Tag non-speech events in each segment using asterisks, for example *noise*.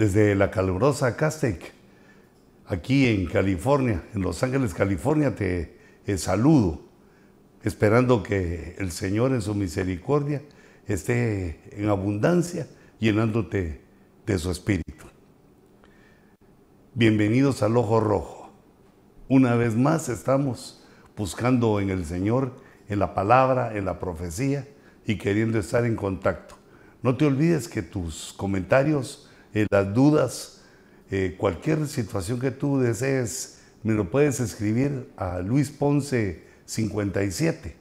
desde la calurosa Castec, aquí en California, en Los Ángeles, California, te eh, saludo, esperando que el Señor en su misericordia esté en abundancia, llenándote de su espíritu. Bienvenidos al Ojo Rojo. Una vez más estamos buscando en el Señor, en la palabra, en la profecía y queriendo estar en contacto. No te olvides que tus comentarios eh, las dudas, eh, cualquier situación que tú desees, me lo puedes escribir a Luis Ponce 57,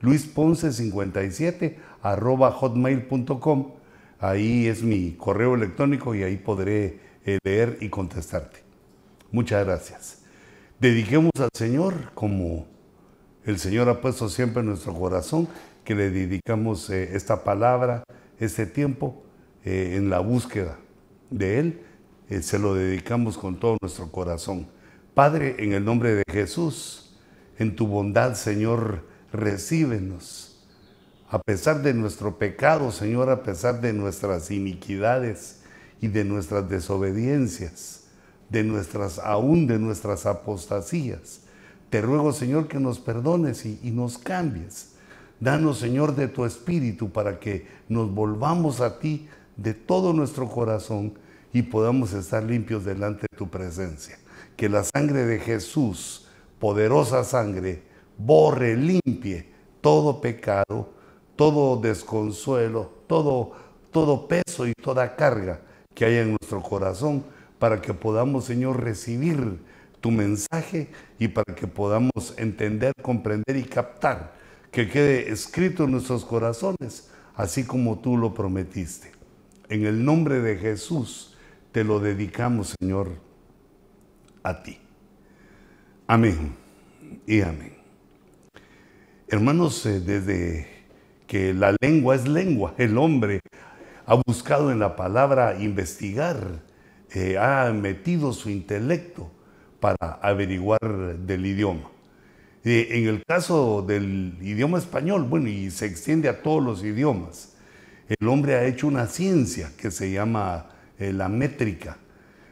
Luis Ponce 57 arroba hotmail.com. Ahí es mi correo electrónico y ahí podré eh, leer y contestarte. Muchas gracias. Dediquemos al Señor como el Señor ha puesto siempre en nuestro corazón que le dedicamos esta palabra, este tiempo en la búsqueda de Él, eh, se lo dedicamos con todo nuestro corazón. Padre, en el nombre de Jesús, en tu bondad, Señor, recíbenos. A pesar de nuestro pecado, Señor, a pesar de nuestras iniquidades y de nuestras desobediencias, de nuestras, aún de nuestras apostasías, te ruego, Señor, que nos perdones y, y nos cambies. Danos, Señor, de tu espíritu para que nos volvamos a ti de todo nuestro corazón y podamos estar limpios delante de tu presencia. Que la sangre de Jesús, poderosa sangre, borre, limpie todo pecado, todo desconsuelo, todo, todo peso y toda carga que haya en nuestro corazón para que podamos, Señor, recibir tu mensaje y para que podamos entender, comprender y captar, que quede escrito en nuestros corazones, así como tú lo prometiste. En el nombre de Jesús te lo dedicamos, Señor, a ti. Amén y amén. Hermanos, eh, desde que la lengua es lengua, el hombre ha buscado en la palabra investigar, eh, ha metido su intelecto para averiguar del idioma. Y eh, en el caso del idioma español, bueno, y se extiende a todos los idiomas, el hombre ha hecho una ciencia que se llama eh, la métrica.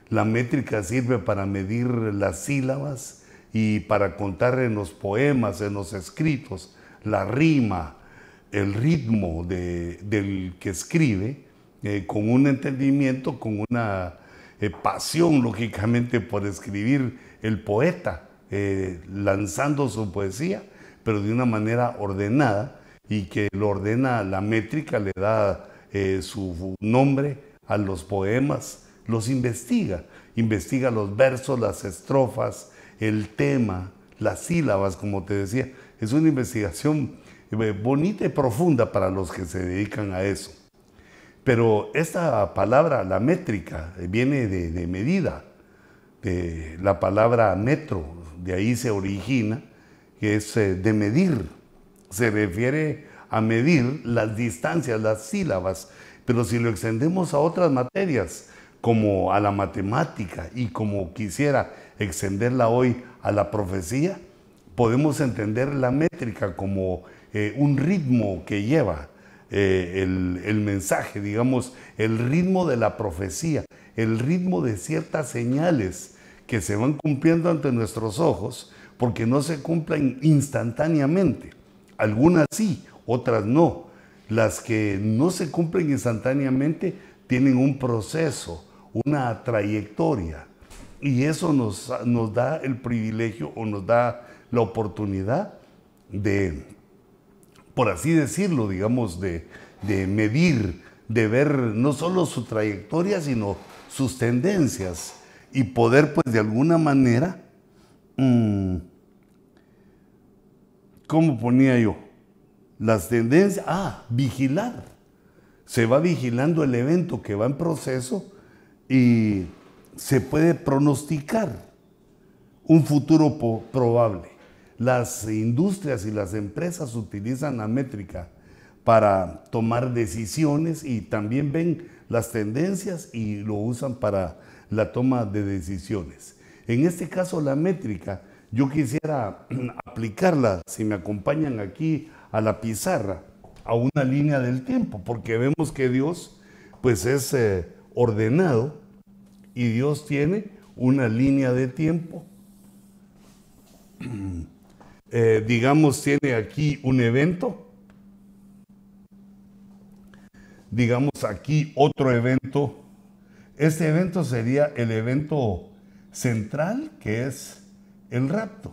La métrica sirve para medir las sílabas y para contar en los poemas, en los escritos, la rima, el ritmo del que escribe, eh, con un entendimiento, con una eh, pasión, lógicamente, por escribir el poeta, lanzando su poesía, pero de una manera ordenada y que lo ordena la métrica, le da eh, su nombre a los poemas, los investiga, investiga los versos, las estrofas, el tema, las sílabas, como te decía. Es una investigación eh, bonita y profunda para los que se dedican a eso. Pero esta palabra, la métrica, eh, viene de, de medida, de la palabra metro, de ahí se origina, que es de medir se refiere a medir las distancias, las sílabas, pero si lo extendemos a otras materias, como a la matemática y como quisiera extenderla hoy a la profecía, podemos entender la métrica como eh, un ritmo que lleva eh, el, el mensaje, digamos, el ritmo de la profecía, el ritmo de ciertas señales que se van cumpliendo ante nuestros ojos porque no se cumplen instantáneamente algunas sí, otras no. Las que no se cumplen instantáneamente tienen un proceso, una trayectoria. Y eso nos, nos da el privilegio o nos da la oportunidad de, por así decirlo, digamos, de, medir, de ver no solo su trayectoria, sino sus tendencias y poder, pues, de alguna manera, mm, ¿Cómo ponía yo? Las tendencias, ah, vigilar. Se va vigilando el evento que va en proceso y se puede pronosticar un futuro probable. Las industrias y las empresas utilizan la métrica para tomar decisiones y también ven las tendencias y lo usan para la toma de decisiones. En este caso, la métrica yo quisiera *clears throat* aplicarla, si me acompañan aquí a la pizarra, a una línea del tiempo, porque vemos que Dios pues es eh, ordenado y Dios tiene una línea de tiempo. *clears throat* Eh, digamos, tiene aquí un evento, digamos aquí otro evento. Este evento sería el evento central, que es el rapto.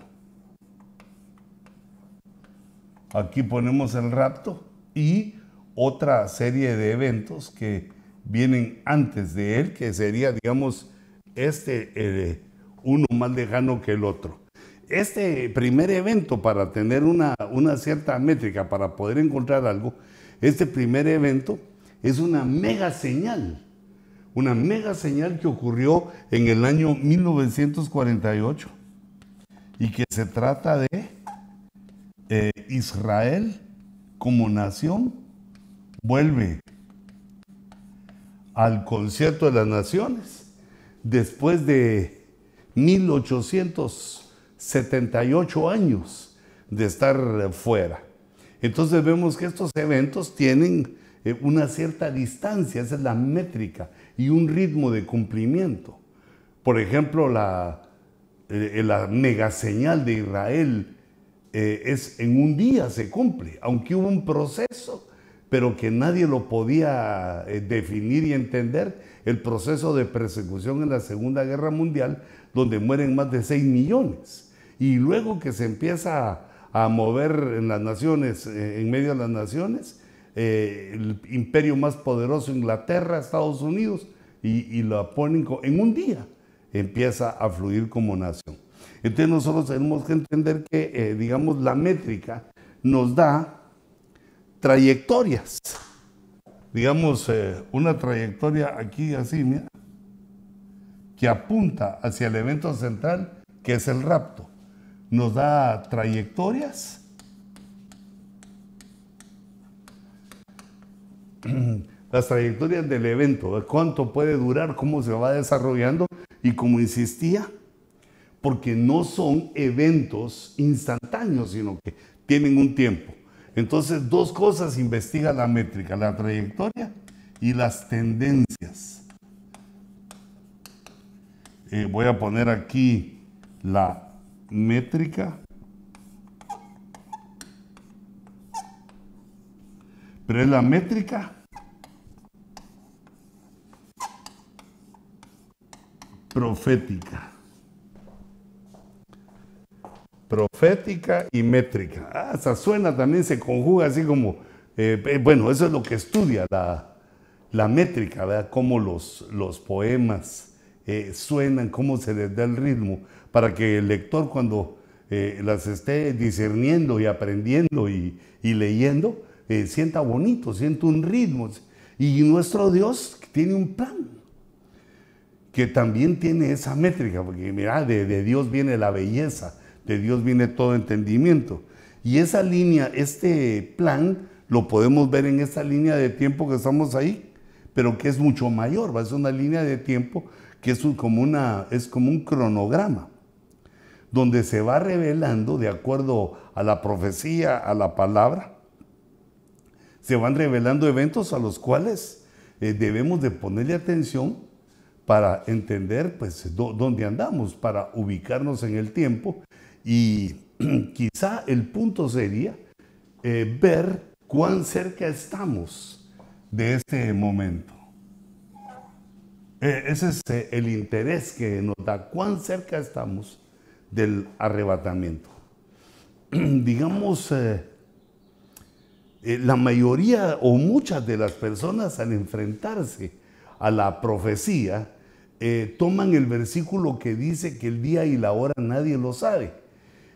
Aquí ponemos el rapto y otra serie de eventos que vienen antes de él, que sería, digamos, este eh, uno más lejano que el otro. Este primer evento, para tener una, una cierta métrica, para poder encontrar algo, este primer evento es una mega señal, una mega señal que ocurrió en el año 1948 y que se trata de eh, Israel como nación vuelve al concierto de las naciones después de 1878 años de estar fuera. Entonces vemos que estos eventos tienen eh, una cierta distancia, esa es la métrica, y un ritmo de cumplimiento. Por ejemplo, la eh, eh, la mega señal de Israel eh, es en un día se cumple, aunque hubo un proceso, pero que nadie lo podía definir y entender, el proceso de persecución en la Segunda Guerra Mundial, donde mueren más de 6 millones. Y luego que se empieza a, mover en las naciones, en medio de las naciones, el imperio más poderoso, Inglaterra, Estados Unidos, y, lo la ponen en un día empieza a fluir como nación. Entonces nosotros tenemos que entender que, eh, digamos, la métrica nos da trayectorias. Digamos, eh, una trayectoria aquí así, mira, que apunta hacia el evento central, que es el rapto. Nos da trayectorias *clears throat* las trayectorias del evento, cuánto puede durar, cómo se va desarrollando y como insistía, porque no son eventos instantáneos, sino que tienen un tiempo. Entonces, dos cosas investiga la métrica, la trayectoria y las tendencias. Eh, voy a poner aquí la métrica. Pero es la métrica profética. Profética y métrica. Ah, esa suena también, se conjuga así como, eh, eh, bueno, eso es lo que estudia la, métrica, ¿verdad? Cómo los, los poemas eh, suenan, cómo se les da el ritmo, para que el lector cuando las esté discerniendo y aprendiendo y, y leyendo, sienta bonito, sienta un ritmo. Y nuestro Dios tiene un plan que también tiene esa métrica, porque mira, de, Dios viene la belleza, de Dios viene todo entendimiento. Y esa línea, este plan, lo podemos ver en esta línea de tiempo que estamos ahí, pero que es mucho mayor, ¿va? es una línea de tiempo que es como, una, es como un cronograma, donde se va revelando, de acuerdo a la profecía, a la palabra, se van revelando eventos a los cuales eh, debemos de ponerle atención para entender pues dónde andamos, para ubicarnos en el tiempo y *clears throat* quizá el punto sería eh, ver cuán cerca estamos de este momento. E-, ese es eh, el interés que nos da, cuán cerca estamos del arrebatamiento. *clears throat* Digamos, eh, la mayoría o muchas de las personas al enfrentarse a la profecía, eh, toman el versículo que dice que el día y la hora nadie lo sabe.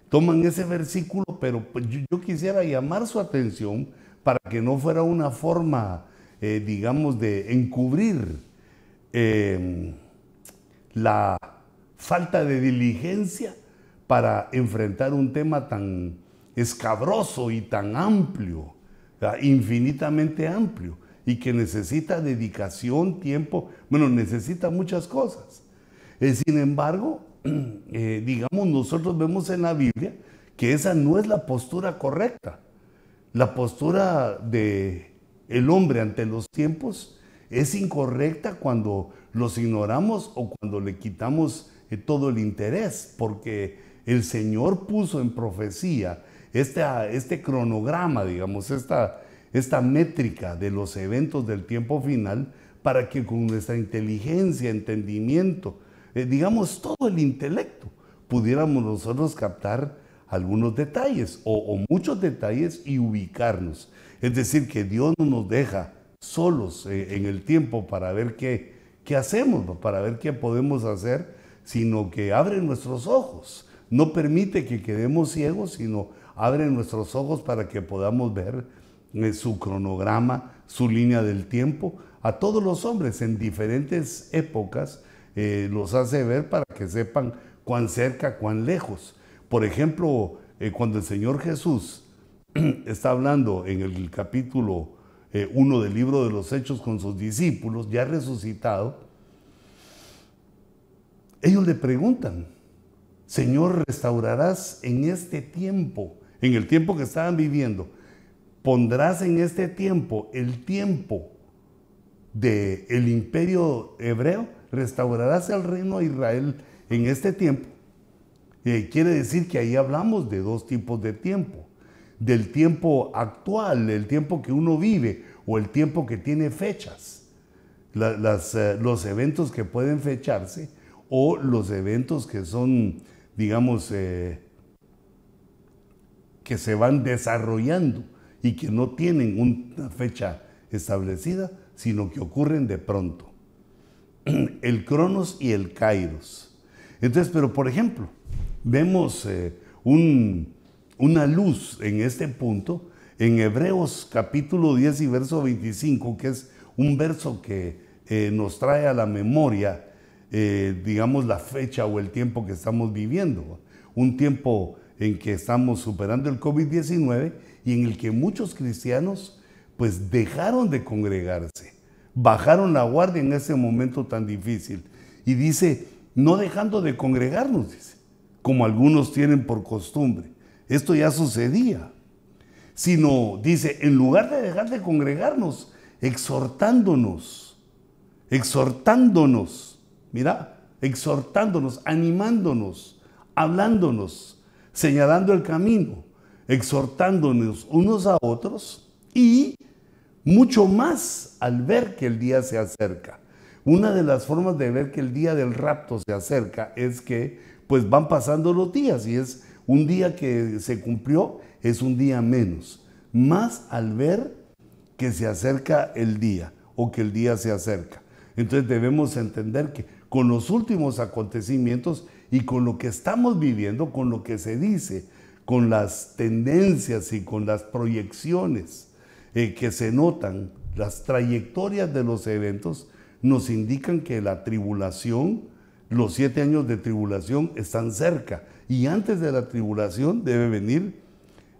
Toman ese versículo, pero pues, yo, quisiera llamar su atención para que no fuera una forma, eh, digamos, de encubrir em, la falta de diligencia para enfrentar un tema tan escabroso y tan amplio, ah, infinitamente amplio y que necesita dedicación, tiempo, bueno, necesita muchas cosas. Eh, sin embargo, *clears throat* eh, digamos, nosotros vemos en la Biblia que esa no es la postura correcta. La postura de el hombre ante los tiempos es incorrecta cuando los ignoramos o cuando le quitamos eh, todo el interés, porque el Señor puso en profecía este, este cronograma, digamos, esta, esta métrica de los eventos del tiempo final para que con nuestra inteligencia, entendimiento, eh, digamos todo el intelecto, pudiéramos nosotros captar algunos detalles o, muchos detalles y ubicarnos. Es decir, que Dios no nos deja solos eh, en el tiempo para ver qué, qué hacemos, para ver qué podemos hacer, sino que abre nuestros ojos. No permite que quedemos ciegos, sino abre nuestros ojos para que podamos ver su cronograma, su línea del tiempo. A todos los hombres en diferentes épocas eh, los hace ver para que sepan cuán cerca, cuán lejos. Por ejemplo, eh, cuando el Señor Jesús *clears throat* está hablando en el capítulo 1 eh, del libro de los Hechos con sus discípulos, ya resucitado, ellos le preguntan, Señor, restaurarás en este tiempo, en el tiempo que estaban viviendo, pondrás en este tiempo el tiempo del el imperio hebreo, restaurarás el reino de Israel en este tiempo. quiere decir que ahí hablamos de dos tipos de tiempo, del tiempo actual, el tiempo que uno vive o el tiempo que tiene fechas, eh, los eventos que pueden fecharse o los eventos que son, digamos, eh, que se van desarrollando y que no tienen una fecha establecida, sino que ocurren de pronto. *clears throat* El Cronos y el Kairos. Entonces, pero por ejemplo, vemos eh, una luz en este punto en Hebreos capítulo 10 y verso 25, que es un verso que eh, nos trae a la memoria, eh, digamos, la fecha o el tiempo que estamos viviendo. Un tiempo en que estamos superando el COVID-19 y en el que muchos cristianos pues dejaron de congregarse, bajaron la guardia en ese momento tan difícil. Y dice, no dejando de congregarnos, dice, como algunos tienen por costumbre. Esto ya sucedía. Sino, dice, en lugar de dejar de congregarnos, exhortándonos, exhortándonos, mira, exhortándonos, animándonos, hablándonos, señalando el camino, exhortándonos unos a otros y mucho más al ver que el día se acerca. Una de las formas de ver que el día del rapto se acerca es que pues van pasando los días y es un día que se cumplió, es un día menos. Más al ver que se acerca el día o que el día se acerca. Entonces debemos entender que con los últimos acontecimientos y con lo que estamos viviendo, con lo que se dice, con las tendencias y con las proyecciones eh, que se notan, las trayectorias de los eventos nos indican que la tribulación, los siete años de tribulación están cerca y antes de la tribulación debe venir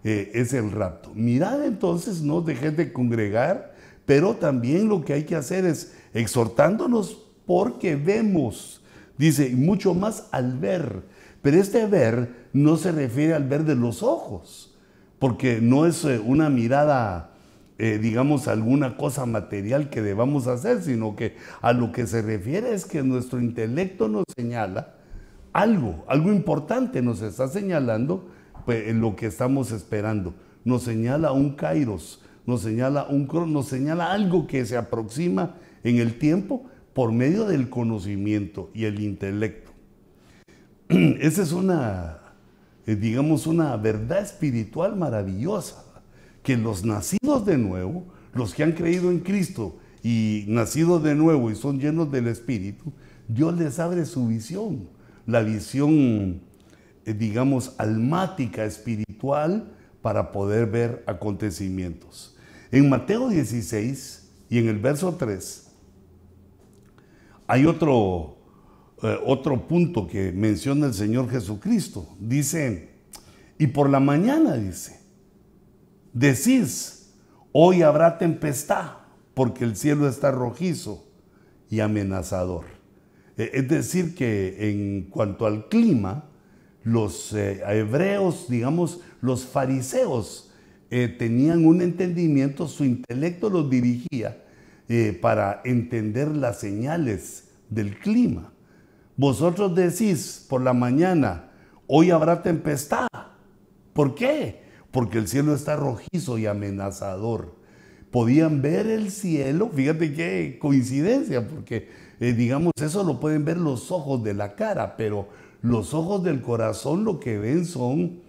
eh, es el rapto. Mirad entonces, no dejes de congregar, pero también lo que hay que hacer es exhortándonos porque vemos Dice, mucho más al ver. Pero este ver no se refiere al ver de los ojos, porque no es eh, una mirada, eh, digamos, alguna cosa material que debamos hacer, sino que a lo que se refiere es que nuestro intelecto nos señala algo, algo importante nos está señalando pues, en lo que estamos esperando. Nos señala un kairos, nos señala un nos señala algo que se aproxima en el tiempo por medio del conocimiento y el intelecto. *clears throat* Esa es una, eh, digamos, una verdad espiritual maravillosa, que los nacidos de nuevo, los que han creído en Cristo y nacidos de nuevo y son llenos del Espíritu, Dios les abre su visión, la visión, eh, digamos, almática, espiritual, para poder ver acontecimientos. En Mateo 16 y en el verso 3, hay otro, eh, otro punto que menciona el Señor Jesucristo. Dice, y por la mañana dice, decís, hoy habrá tempestad, porque el cielo está rojizo y amenazador. E-, es decir, que en cuanto al clima, los eh, hebreos, digamos, los fariseos, eh, tenían un entendimiento, su intelecto los dirigía eh, para entender las señales del clima. Vosotros decís por la mañana, hoy habrá tempestad. ¿Por qué? Porque el cielo está rojizo y amenazador. Podían ver el cielo, fíjate qué coincidencia, porque eh, digamos, eso lo pueden ver los ojos de la cara, pero los ojos del corazón lo que ven son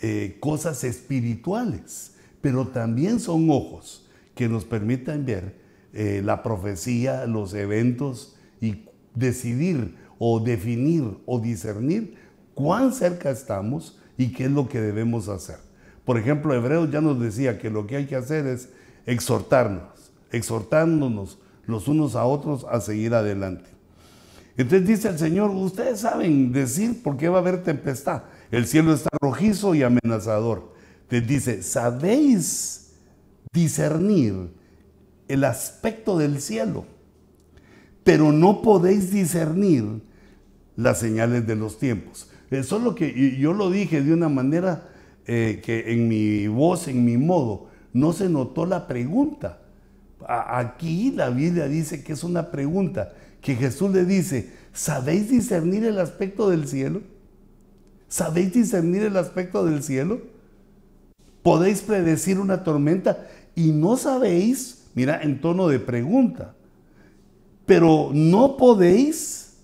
eh, cosas espirituales, pero también son ojos que nos permitan ver eh, la profecía, los eventos y decidir o definir o discernir cuán cerca estamos y qué es lo que debemos hacer. Por ejemplo, Hebreos ya nos decía que lo que hay que hacer es exhortarnos, exhortándonos los unos a otros a seguir adelante. Entonces dice el Señor, ustedes saben decir por qué va a haber tempestad. El cielo está rojizo y amenazador. Te dice, ¿sabéis discernir el aspecto del cielo, pero no podéis discernir las señales de los tiempos. Eso eh, es lo que yo lo dije de una manera eh, que en mi voz, en mi modo, no se notó la pregunta. Aquí la Biblia dice que es una pregunta, que Jesús le dice, ¿sabéis discernir el aspecto del cielo? ¿Sabéis discernir el aspecto del cielo? ¿Podéis predecir una tormenta y no sabéis Mira, en tono de pregunta. Pero no podéis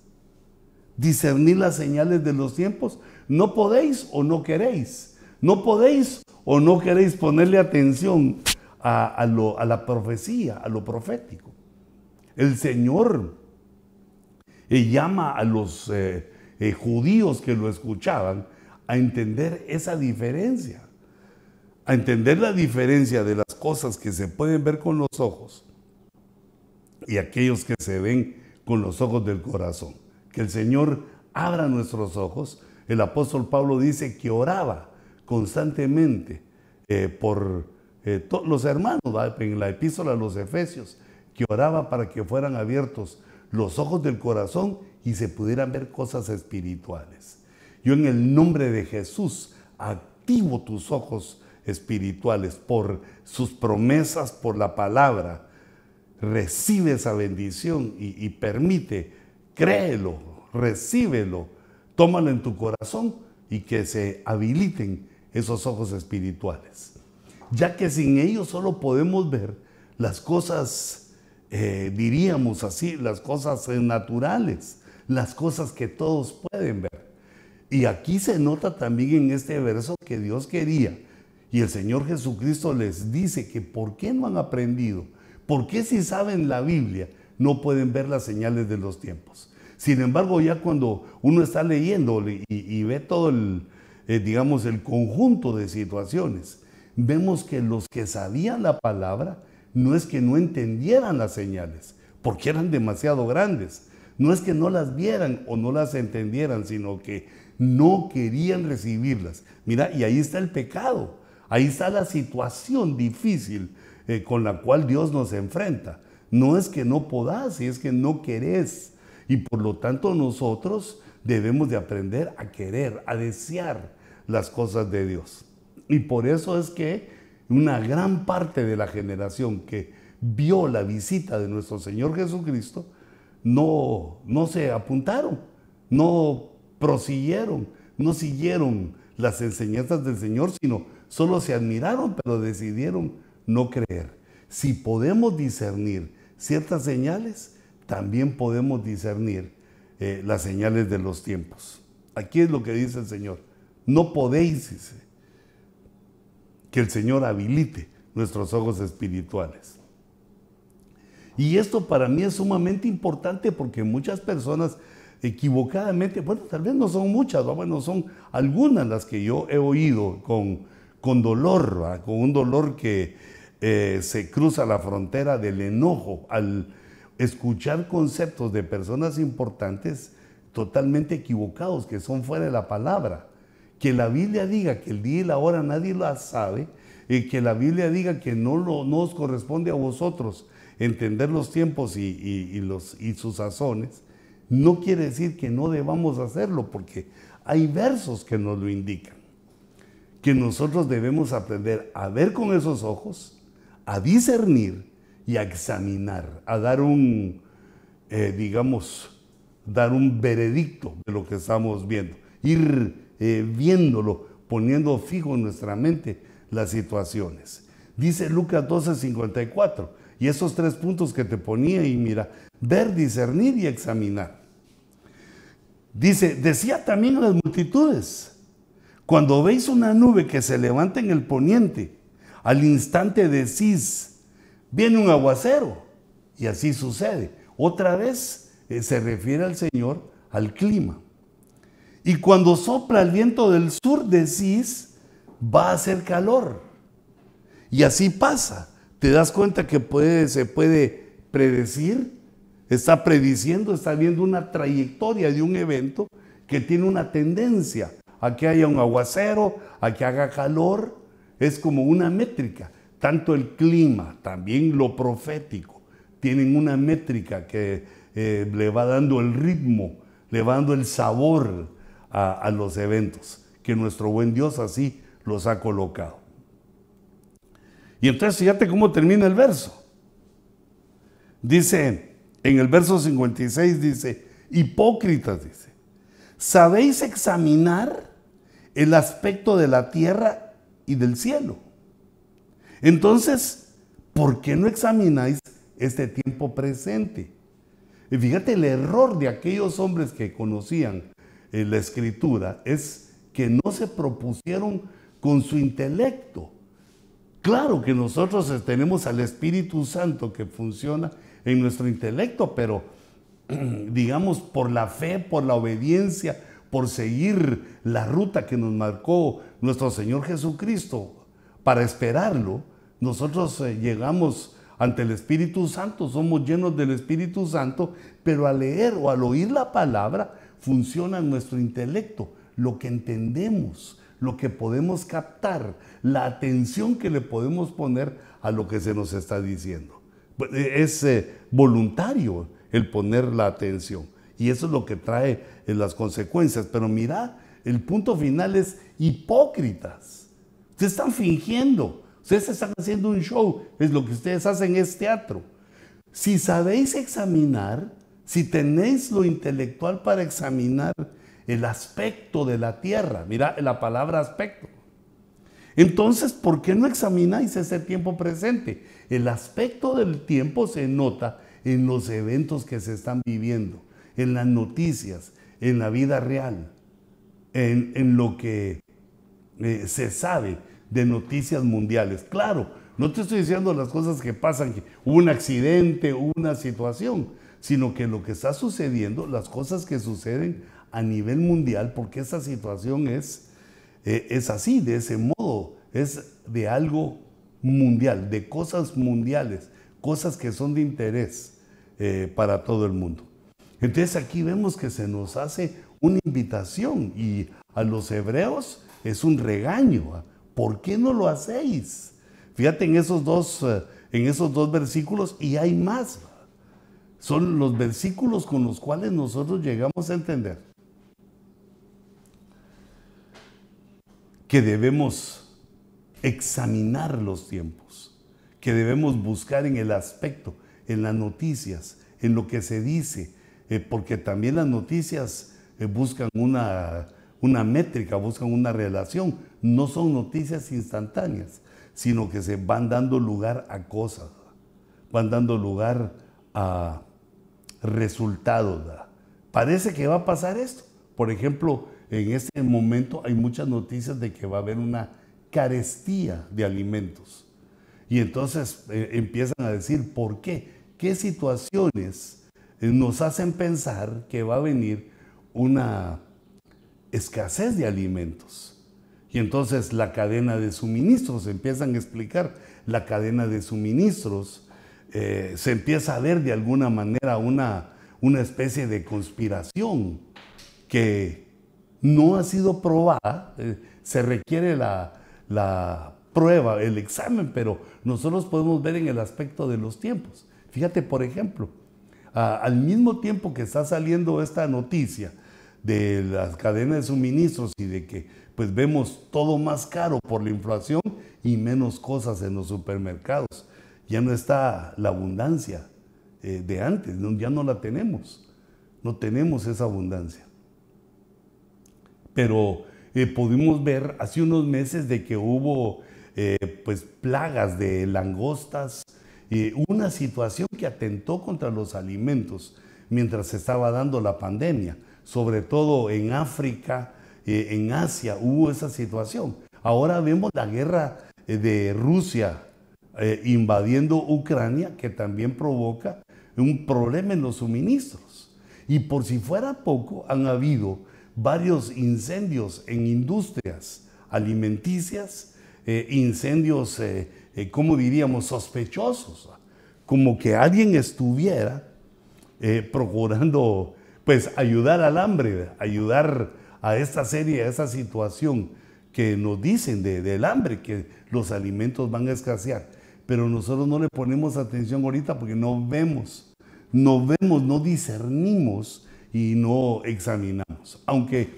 discernir las señales de los tiempos. No podéis o no queréis. No podéis o no queréis ponerle atención a, la profecía, a lo profético. El Señor eh, llama a los eh, eh, judíos que lo escuchaban a entender esa diferencia, a entender la diferencia de la cosas que se pueden ver con los ojos y aquellos que se ven con los ojos del corazón. Que el Señor abra nuestros ojos. El apóstol Pablo dice que oraba constantemente eh, por eh, los hermanos en la epístola a los Efesios, que oraba para que fueran abiertos los ojos del corazón y se pudieran ver cosas espirituales. Yo en el nombre de Jesús activo tus ojos espirituales, por sus promesas, por la palabra. Recibe esa bendición y, permite, créelo, recíbelo, tómalo en tu corazón y que se habiliten esos ojos espirituales. Ya que sin ellos solo podemos ver las cosas, eh, diríamos así, las cosas eh, naturales, las cosas que todos pueden ver. Y aquí se nota también en este verso que Dios quería y el Señor Jesucristo les dice que ¿por qué no han aprendido? ¿Por qué si saben la Biblia no pueden ver las señales de los tiempos? Sin embargo, ya cuando uno está leyendo y, ve todo el, eh, digamos, el conjunto de situaciones, vemos que los que sabían la palabra no es que no entendieran las señales, porque eran demasiado grandes. No es que no las vieran o no las entendieran, sino que no querían recibirlas. Mira, y ahí está el pecado. Ahí está la situación difícil eh, con la cual Dios nos enfrenta. No es que no podás, es que no querés. Y por lo tanto nosotros debemos de aprender a querer, a desear las cosas de Dios. Y por eso es que una gran parte de la generación que vio la visita de nuestro Señor Jesucristo no, no se apuntaron, no prosiguieron, no siguieron las enseñanzas del Señor, sino Solo se admiraron, pero decidieron no creer. Si podemos discernir ciertas señales, también podemos discernir eh, las señales de los tiempos. Aquí es lo que dice el Señor. No podéis, que el Señor habilite nuestros ojos espirituales. Y esto para mí es sumamente importante porque muchas personas equivocadamente, bueno, tal vez no son muchas, bueno, son algunas las que yo he oído con con dolor, con un dolor que eh, se cruza la frontera del enojo al escuchar conceptos de personas importantes totalmente equivocados, que son fuera de la palabra. Que la Biblia diga que el día y la hora nadie la sabe, y que la Biblia diga que no, lo, os corresponde a vosotros entender los tiempos y, y sus sazones, no quiere decir que no debamos hacerlo, porque hay versos que nos lo indican que nosotros debemos aprender a ver con esos ojos, a discernir y a examinar, a dar un, eh, digamos, dar un veredicto de lo que estamos viendo, ir eh, viéndolo, poniendo fijo en nuestra mente las situaciones. Dice Lucas 12, 54, y esos tres puntos que te ponía y mira, ver, discernir y examinar. Dice, decía también las multitudes, cuando veis una nube que se levanta en el poniente, al instante decís, viene un aguacero. Y así sucede. Otra vez eh, se refiere al Señor al clima. Y cuando sopla el viento del sur, decís, va a hacer calor. Y así pasa. Te das cuenta que se puede predecir, está prediciendo, está viendo una trayectoria de un evento que tiene una tendencia a que haya un aguacero, a que haga calor. Es como una métrica. Tanto el clima, también lo profético, tienen una métrica que eh, le va dando el ritmo, le va dando el sabor a, a los eventos, que nuestro buen Dios así los ha colocado. Y entonces fíjate cómo termina el verso. Dice, en el verso 56 dice, hipócritas, dice, ¿sabéis examinar el aspecto de la tierra y del cielo. Entonces, ¿por qué no examináis este tiempo presente? fíjate, el error de aquellos hombres que conocían eh, la escritura es que no se propusieron con su intelecto. Claro que nosotros eh, tenemos al Espíritu Santo que funciona en nuestro intelecto, pero *clears throat* digamos por la fe, por la obediencia, por seguir la ruta que nos marcó nuestro Señor Jesucristo para esperarlo, nosotros eh, llegamos ante el Espíritu Santo, somos llenos del Espíritu Santo, pero al leer o al oír la palabra funciona nuestro intelecto, lo que entendemos, lo que podemos captar, la atención que le podemos poner a lo que se nos está diciendo. Pues, eh, es eh, voluntario el poner la atención. Y eso es lo que trae eh, las consecuencias. Pero mira, el punto final es hipócritas. Ustedes están fingiendo. Ustedes están haciendo un show. Es lo que ustedes hacen es teatro. Si sabéis examinar, si tenéis lo intelectual para examinar el aspecto de la tierra, mira la palabra aspecto. Entonces, ¿por qué no examináis ese tiempo presente? El aspecto del tiempo se nota en los eventos que se están viviendo en las noticias, en la vida real, en, lo que eh, se sabe de noticias mundiales. Claro, no te estoy diciendo las cosas que pasan, un accidente, una situación, sino que lo que está sucediendo, las cosas que suceden a nivel mundial, porque esa situación es, eh, es así, de ese modo, es de algo mundial, de cosas mundiales, cosas que son de interés eh, para todo el mundo. Entonces aquí vemos que se nos hace una invitación y a los hebreos es un regaño. ¿Por qué no lo hacéis? Fíjate en esos dos, eh, en esos dos versículos y hay más. Son los versículos con los cuales nosotros llegamos a entender que debemos examinar los tiempos, que debemos buscar en el aspecto, en las noticias, en lo que se dice, eh, porque también las noticias eh, buscan una, métrica, buscan una relación. No son noticias instantáneas, sino que se van dando lugar a cosas, van dando lugar a resultados. Parece que va a pasar esto. Por ejemplo, en este momento hay muchas noticias de que va a haber una carestía de alimentos. Y entonces eh, empiezan a decir, ¿por qué? ¿Qué situaciones eh, nos hacen pensar que va a venir una escasez de alimentos. Y entonces la cadena de suministros, empiezan a explicar la cadena de suministros, eh, se empieza a ver de alguna manera una, especie de conspiración que no ha sido probada, eh, se requiere la prueba, el examen, pero nosotros podemos ver en el aspecto de los tiempos. Fíjate, por ejemplo, Ah, al mismo tiempo que está saliendo esta noticia de las cadenas de suministros y de que pues vemos todo más caro por la inflación y menos cosas en los supermercados. Ya no está la abundancia eh, de antes, ya no la tenemos, no tenemos esa abundancia. Pero eh, pudimos ver hace unos meses de que hubo eh, pues plagas de langostas, una situación que atentó contra los alimentos mientras se estaba dando la pandemia, sobre todo en África, eh, en Asia hubo esa situación. Ahora vemos la guerra eh, de Rusia eh, invadiendo Ucrania que también provoca un problema en los suministros. Y por si fuera poco, han habido varios incendios en industrias alimenticias, incendios eh, ¿cómo diríamos?, sospechosos, como que alguien estuviera eh, procurando, pues, ayudar al hambre, ayudar a esta serie, a esta situación que nos dicen del hambre, que los alimentos van a escasear. Pero nosotros no le ponemos atención ahorita porque no vemos, no vemos, no discernimos y no examinamos. Aunque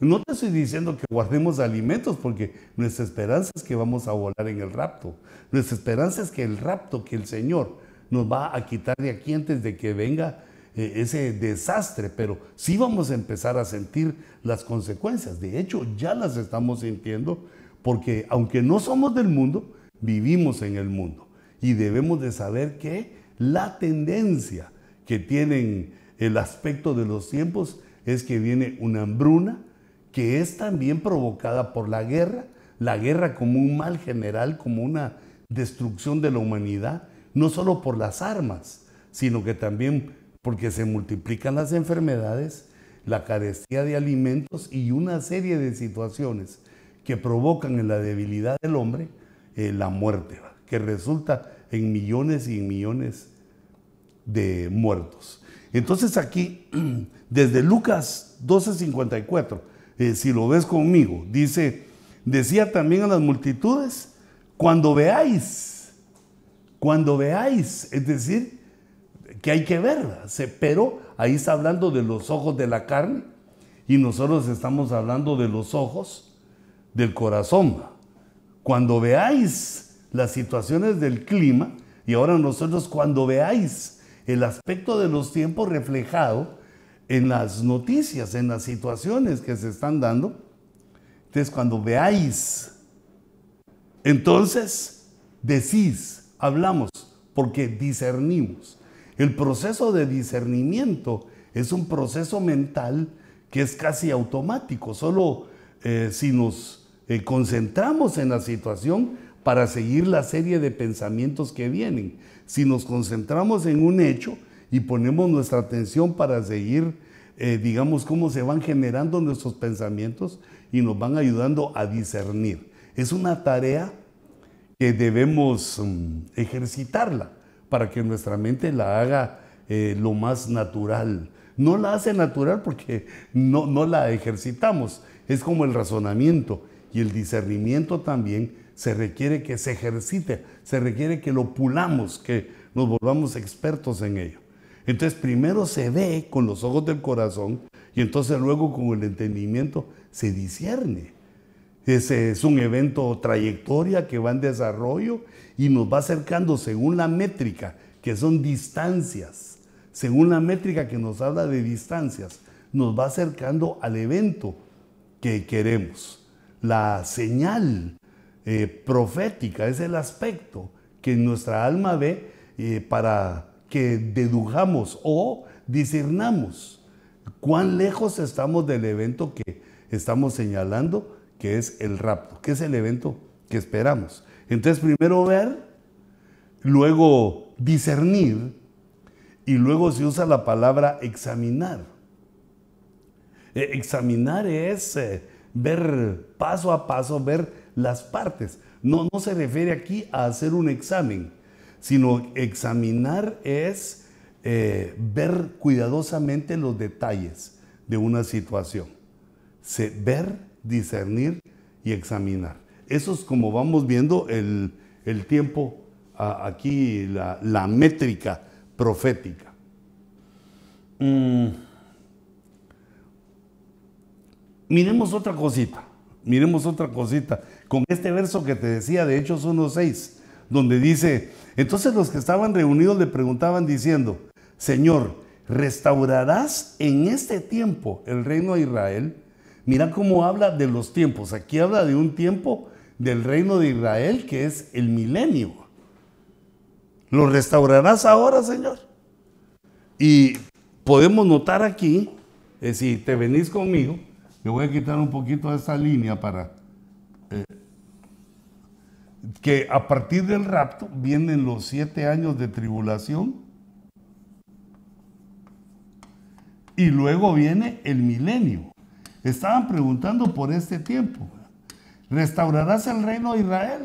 no te estoy diciendo que guardemos alimentos, porque nuestra esperanza es que vamos a volar en el rapto. Nuestra esperanza es que el rapto, que el Señor nos va a quitar de aquí antes de que venga eh, ese desastre, pero sí vamos a empezar a sentir las consecuencias. De hecho, ya las estamos sintiendo, porque aunque no somos del mundo, vivimos en el mundo. Y debemos de saber que la tendencia que tienen el aspecto de los tiempos es que viene una hambruna, que es también provocada por la guerra, la guerra como un mal general, como una destrucción de la humanidad, no solo por las armas, sino que también porque se multiplican las enfermedades, la carestía de alimentos y una serie de situaciones que provocan en la debilidad del hombre eh, la muerte, que resulta en millones y millones de muertos. Entonces aquí, *clears throat* desde Lucas 12:54 eh, si lo ves conmigo, dice, decía también a las multitudes, cuando veáis, cuando veáis, es decir, que hay que verla, pero ahí está hablando de los ojos de la carne y nosotros estamos hablando de los ojos del corazón. Cuando veáis las situaciones del clima, y ahora nosotros cuando veáis el aspecto de los tiempos reflejado en las noticias, en las situaciones que se están dando. Entonces, cuando veáis, entonces decís, hablamos, porque discernimos. El proceso de discernimiento es un proceso mental que es casi automático, solo eh, si nos eh, concentramos en la situación para seguir la serie de pensamientos que vienen. Si nos concentramos en un hecho, y ponemos nuestra atención para seguir, eh, digamos, cómo se van generando nuestros pensamientos y nos van ayudando a discernir. Es una tarea que debemos mm, ejercitarla para que nuestra mente la haga eh, lo más natural. No la hace natural porque no, no la ejercitamos. Es como el razonamiento y el discernimiento también se requiere que se ejercite, se requiere que lo pulamos, que nos volvamos expertos en ello. Entonces primero se ve con los ojos del corazón y entonces luego con el entendimiento se discierne. Ese es un evento o trayectoria que va en desarrollo y nos va acercando según la métrica, que son distancias, según la métrica que nos habla de distancias, nos va acercando al evento que queremos. La señal eh, profética es el aspecto que nuestra alma ve eh, para que dedujamos o discernamos cuán lejos estamos del evento que estamos señalando, que es el rapto, que es el evento que esperamos. Entonces, primero ver, luego discernir y luego se usa la palabra examinar. Eh, examinar es eh, ver paso a paso, ver las partes. No, no se refiere aquí a hacer un examen, sino examinar es eh, ver cuidadosamente los detalles de una situación. Se, ver, discernir y examinar. Eso es como vamos viendo el, tiempo aquí, la, métrica profética. Mm. Miremos otra cosita, miremos otra cosita. Con este verso que te decía de Hechos 1.6, donde dice, entonces los que estaban reunidos le preguntaban diciendo, Señor, ¿restaurarás en este tiempo el reino de Israel? Mira cómo habla de los tiempos. Aquí habla de un tiempo del reino de Israel que es el milenio. ¿Lo restaurarás ahora, Señor? Y podemos notar aquí, eh, si te venís conmigo, yo voy a quitar un poquito de esta línea para que a partir del rapto vienen los siete años de tribulación y luego viene el milenio. Estaban preguntando por este tiempo. ¿Restaurarás el reino de Israel?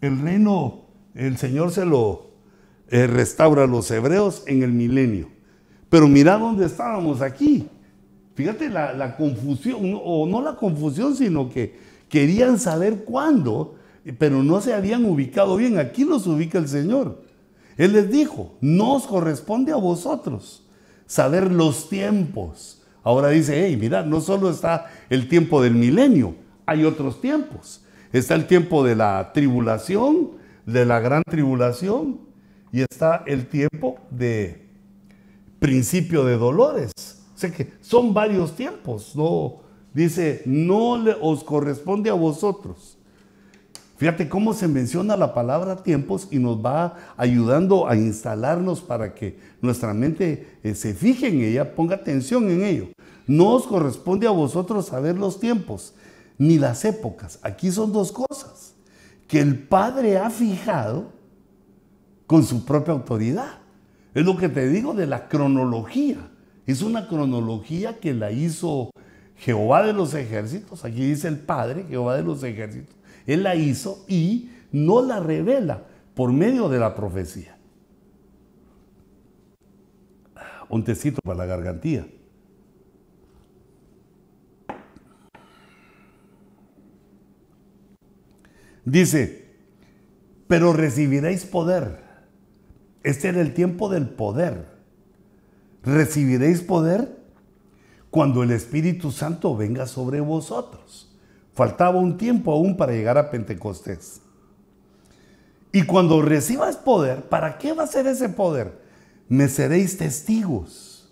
El reino, el Señor se lo eh, restaura a los hebreos en el milenio. Pero mira dónde estábamos aquí. Fíjate la confusión, o no la confusión, sino que querían saber cuándo pero no se habían ubicado bien. Aquí los ubica el Señor. Él les dijo, no os corresponde a vosotros saber los tiempos. Ahora dice, hey, mira, no solo está el tiempo del milenio, hay otros tiempos. Está el tiempo de la tribulación, de la gran tribulación, y está el tiempo de principio de dolores. O sea que son varios tiempos, ¿no? Dice, no os corresponde a vosotros Fíjate cómo se menciona la palabra tiempos y nos va ayudando a instalarnos para que nuestra mente eh, se fije en ella, ponga atención en ello. No os corresponde a vosotros saber los tiempos ni las épocas. Aquí son dos cosas que el Padre ha fijado con su propia autoridad. Es lo que te digo de la cronología. Es una cronología que la hizo Jehová de los ejércitos. Aquí dice el Padre, Jehová de los ejércitos él la hizo y no la revela por medio de la profecía. Un tecito para la gargantía. Dice, pero recibiréis poder. Este era el tiempo del poder. Recibiréis poder cuando el Espíritu Santo venga sobre vosotros. Faltaba un tiempo aún para llegar a Pentecostés. Y cuando recibas poder, ¿para qué va a ser ese poder? Me seréis testigos.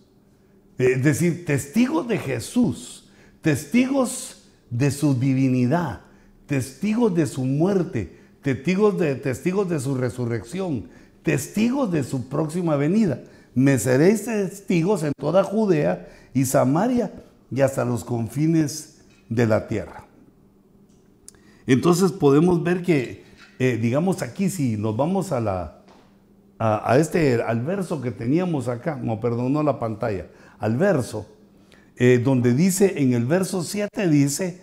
Es decir, testigos de Jesús, testigos de su divinidad, testigos de su muerte, testigos de, testigos de su resurrección, testigos de su próxima venida. Me seréis testigos en toda Judea y Samaria y hasta los confines de la tierra. Entonces podemos ver que, eh, digamos aquí, si nos vamos a la... A, este, al verso que teníamos acá, no, perdón, no la pantalla, al verso, eh, donde dice, en el verso 7 dice,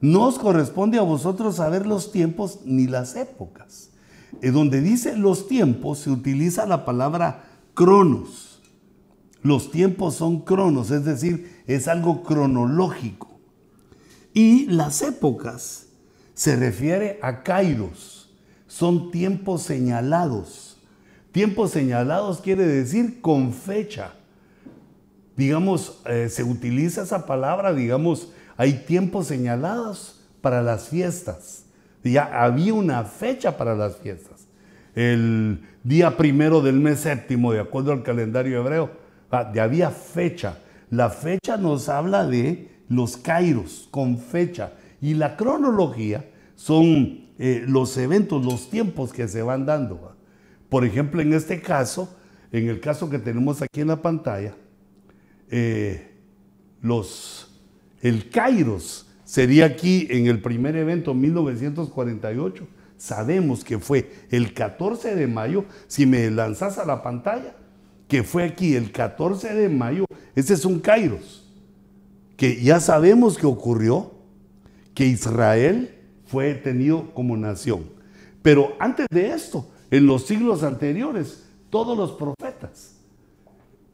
no os corresponde a vosotros saber los tiempos ni las épocas. Eh, donde dice los tiempos se utiliza la palabra cronos. Los tiempos son cronos, es decir, es algo cronológico. Y las épocas se refiere a kairos. Son tiempos señalados. Tiempos señalados quiere decir con fecha. Digamos, eh, se utiliza esa palabra, digamos, hay tiempos señalados para las fiestas. Ya había una fecha para las fiestas. El día primero del mes séptimo, de acuerdo al calendario hebreo, ah, ya había fecha. La fecha nos habla de los kairos, con fecha y la cronología son eh, los eventos, los tiempos que se van dando. Por ejemplo, en este caso, en el caso que tenemos aquí en la pantalla, eh, los, el Kairos sería aquí en el primer evento 1948. Sabemos que fue el 14 de mayo, si me lanzas a la pantalla, que fue aquí el 14 de mayo, ese es un Kairos, que ya sabemos que ocurrió que Israel fue tenido como nación. Pero antes de esto, en los siglos anteriores, todos los profetas,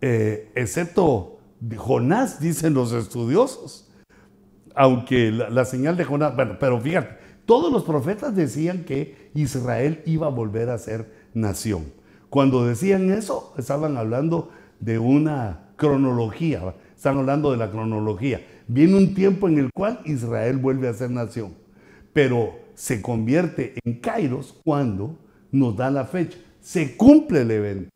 eh, excepto Jonás, dicen los estudiosos, aunque la, la señal de Jonás, bueno, pero fíjate, todos los profetas decían que Israel iba a volver a ser nación. Cuando decían eso, estaban hablando de una cronología, están hablando de la cronología. Viene un tiempo en el cual Israel vuelve a ser nación, pero se convierte en Kairos cuando nos da la fecha. Se cumple el evento.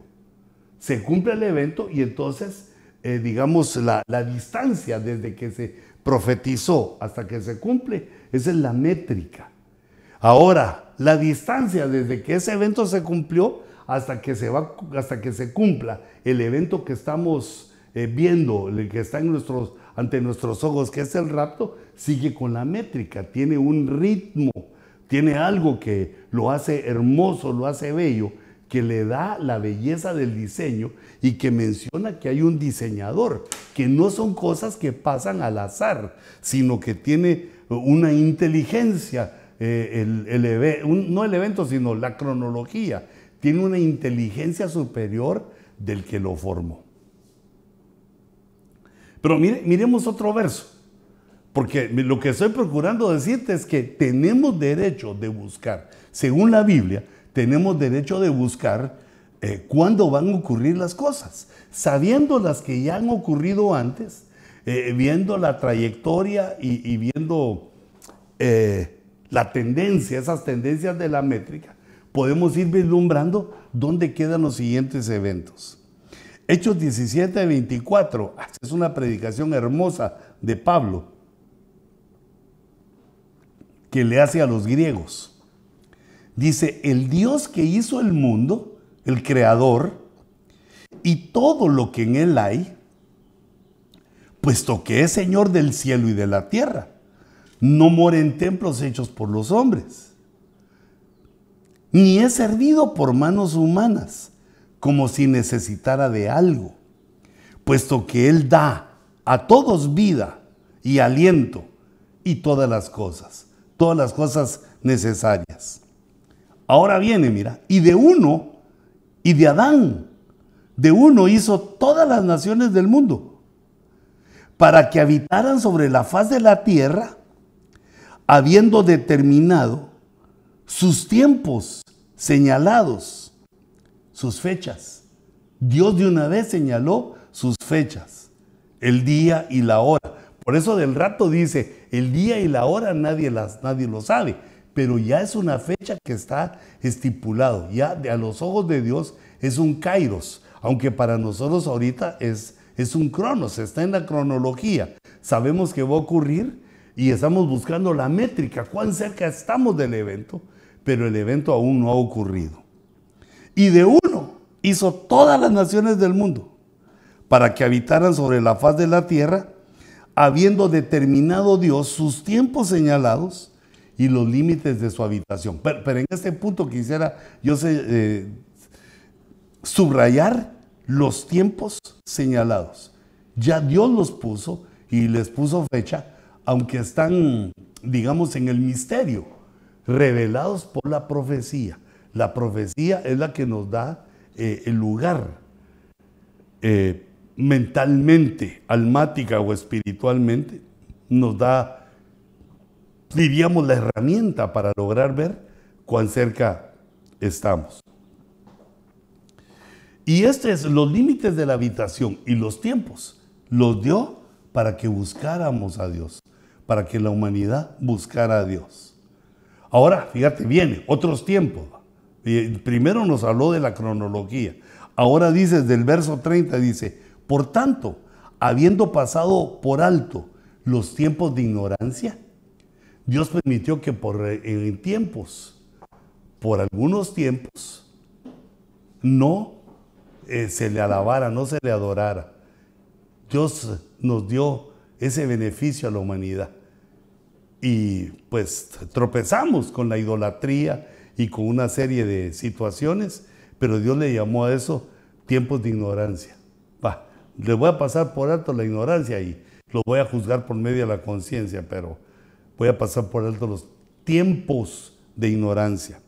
Se cumple el evento y entonces, eh, digamos, la, distancia desde que se profetizó hasta que se cumple, esa es la métrica. Ahora, la distancia desde que ese evento se cumplió hasta que se, va, hasta que se cumpla el evento que estamos eh, viendo, el que está en nuestros ante nuestros ojos, que es el rapto, sigue con la métrica, tiene un ritmo, tiene algo que lo hace hermoso, lo hace bello, que le da la belleza del diseño y que menciona que hay un diseñador, que no son cosas que pasan al azar, sino que tiene una inteligencia, eh, no el evento, sino la cronología, tiene una inteligencia superior del que lo formó. Pero miremos otro verso, porque lo que estoy procurando decirte es que tenemos derecho de buscar, según la Biblia, tenemos derecho de buscar eh, cuándo van a ocurrir las cosas, sabiendo las que ya han ocurrido antes, eh, viendo la trayectoria y, viendo eh, la tendencia, esas tendencias de la métrica, podemos ir vislumbrando dónde quedan los siguientes eventos. Hechos 17, 24. Es una predicación hermosa de Pablo que le hace a los griegos. Dice, el Dios que hizo el mundo, el creador, y todo lo que en él hay, puesto que es Señor del cielo y de la tierra, no mora en templos hechos por los hombres, ni es servido por manos humanas como si necesitara de algo, puesto que Él da a todos vida y aliento y todas las cosas, todas las cosas necesarias. Ahora viene, mira, y de uno, y de Adán, de uno hizo todas las naciones del mundo, para que habitaran sobre la faz de la tierra, habiendo determinado sus tiempos señalados sus fechas. Dios de una vez señaló sus fechas, el día y la hora. Por eso del rato dice, el día y la hora nadie, las, nadie lo sabe, pero ya es una fecha que está estipulado. Ya a los ojos de Dios es un kairos, aunque para nosotros ahorita es, es un cronos, está en la cronología. Sabemos que va a ocurrir y estamos buscando la métrica, cuán cerca estamos del evento, pero el evento aún no ha ocurrido. Y de hizo todas las naciones del mundo para que habitaran sobre la faz de la tierra, habiendo determinado Dios sus tiempos señalados y los límites de su habitación. Pero, en este punto quisiera yo sé, eh, subrayar los tiempos señalados. Ya Dios los puso y les puso fecha, aunque están, digamos, en el misterio, revelados por la profecía. La profecía es la que nos da eh, el lugar eh, mentalmente, almática o espiritualmente, nos da, diríamos, la herramienta para lograr ver cuán cerca estamos. Y este es los límites de la habitación y los tiempos. Los dio para que buscáramos a Dios, para que la humanidad buscara a Dios. Ahora, fíjate, viene otros tiempos. Primero nos habló de la cronología. Ahora dice, del verso 30 dice, por tanto, habiendo pasado por alto los tiempos de ignorancia, Dios permitió que por en tiempos, por algunos tiempos, no eh, se le alabara, no se le adorara. Dios nos dio ese beneficio a la humanidad. Y pues tropezamos con la idolatría, y con una serie de situaciones, pero Dios le llamó a eso tiempos de ignorancia. Va, le voy a pasar por alto la ignorancia y lo voy a juzgar por medio de la conciencia, pero voy a pasar por alto los tiempos de ignorancia.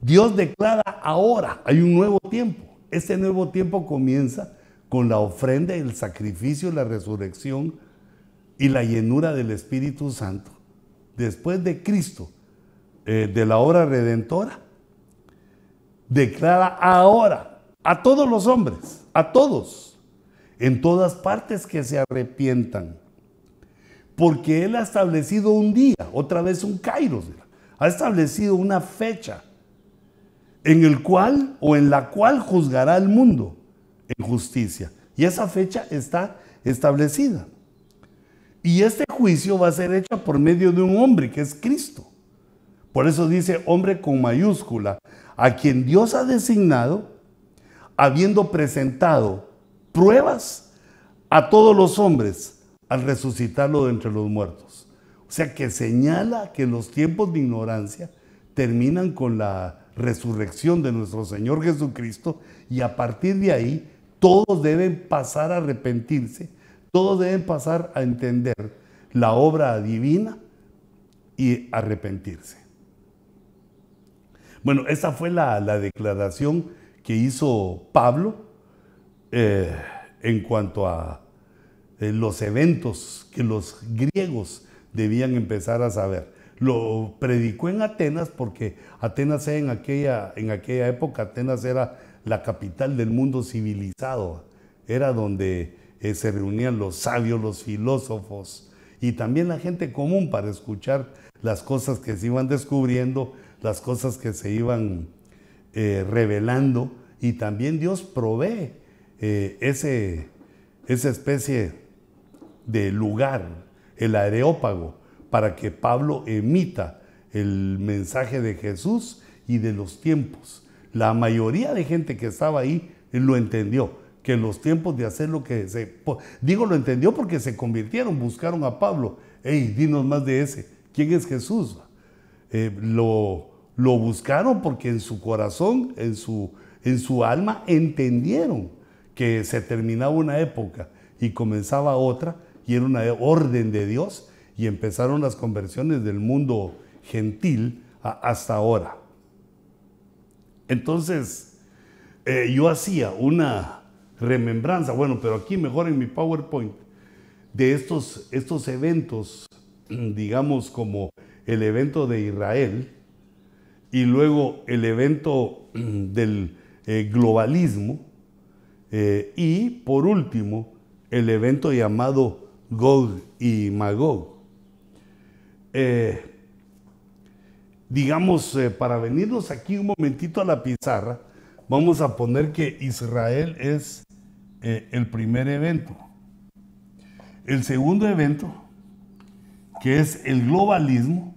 Dios declara ahora, hay un nuevo tiempo. Este nuevo tiempo comienza con la ofrenda, el sacrificio, la resurrección y la llenura del Espíritu Santo. Después de Cristo, eh, de la obra redentora, declara ahora a todos los hombres, a todos, en todas partes que se arrepientan. Porque Él ha establecido un día, otra vez un Kairos, ha establecido una fecha en el cual o en la cual juzgará el mundo en justicia. Y esa fecha está establecida. Y este juicio va a ser hecho por medio de un hombre que es Cristo. Por eso dice hombre con mayúscula, a quien Dios ha designado, habiendo presentado pruebas a todos los hombres al resucitarlo de entre los muertos. O sea que señala que los tiempos de ignorancia terminan con la resurrección de nuestro Señor Jesucristo y a partir de ahí todos deben pasar a arrepentirse, todos deben pasar a entender la obra divina y arrepentirse. Bueno, esa fue la, declaración que hizo Pablo eh, en cuanto a eh, los eventos que los griegos debían empezar a saber. Lo predicó en Atenas porque Atenas en aquella, en aquella época, Atenas era la capital del mundo civilizado, era donde eh, se reunían los sabios, los filósofos y también la gente común para escuchar las cosas que se iban descubriendo las cosas que se iban eh, revelando y también Dios provee eh, ese, esa especie de lugar, el areópago, para que Pablo emita el mensaje de Jesús y de los tiempos. La mayoría de gente que estaba ahí lo entendió, que en los tiempos de hacer lo que se... Digo, lo entendió porque se convirtieron, buscaron a Pablo. Ey, dinos más de ese. ¿Quién es Jesús? Eh, lo, lo, buscaron porque en su corazón, en su, en su alma, entendieron que se terminaba una época y comenzaba otra, y era una orden de Dios, y empezaron las conversiones del mundo gentil hasta ahora. Entonces, eh, yo hacía una remembranza, bueno, pero aquí mejor en mi PowerPoint, de estos, estos eventos, *clears throat* digamos, como el evento de Israel y luego el evento mm, del eh, globalismo eh, y por último el evento llamado Gog y Magog. Eh, digamos, para venirnos aquí un momentito a la pizarra, vamos a poner que Israel es el primer evento. El segundo evento, que es el globalismo,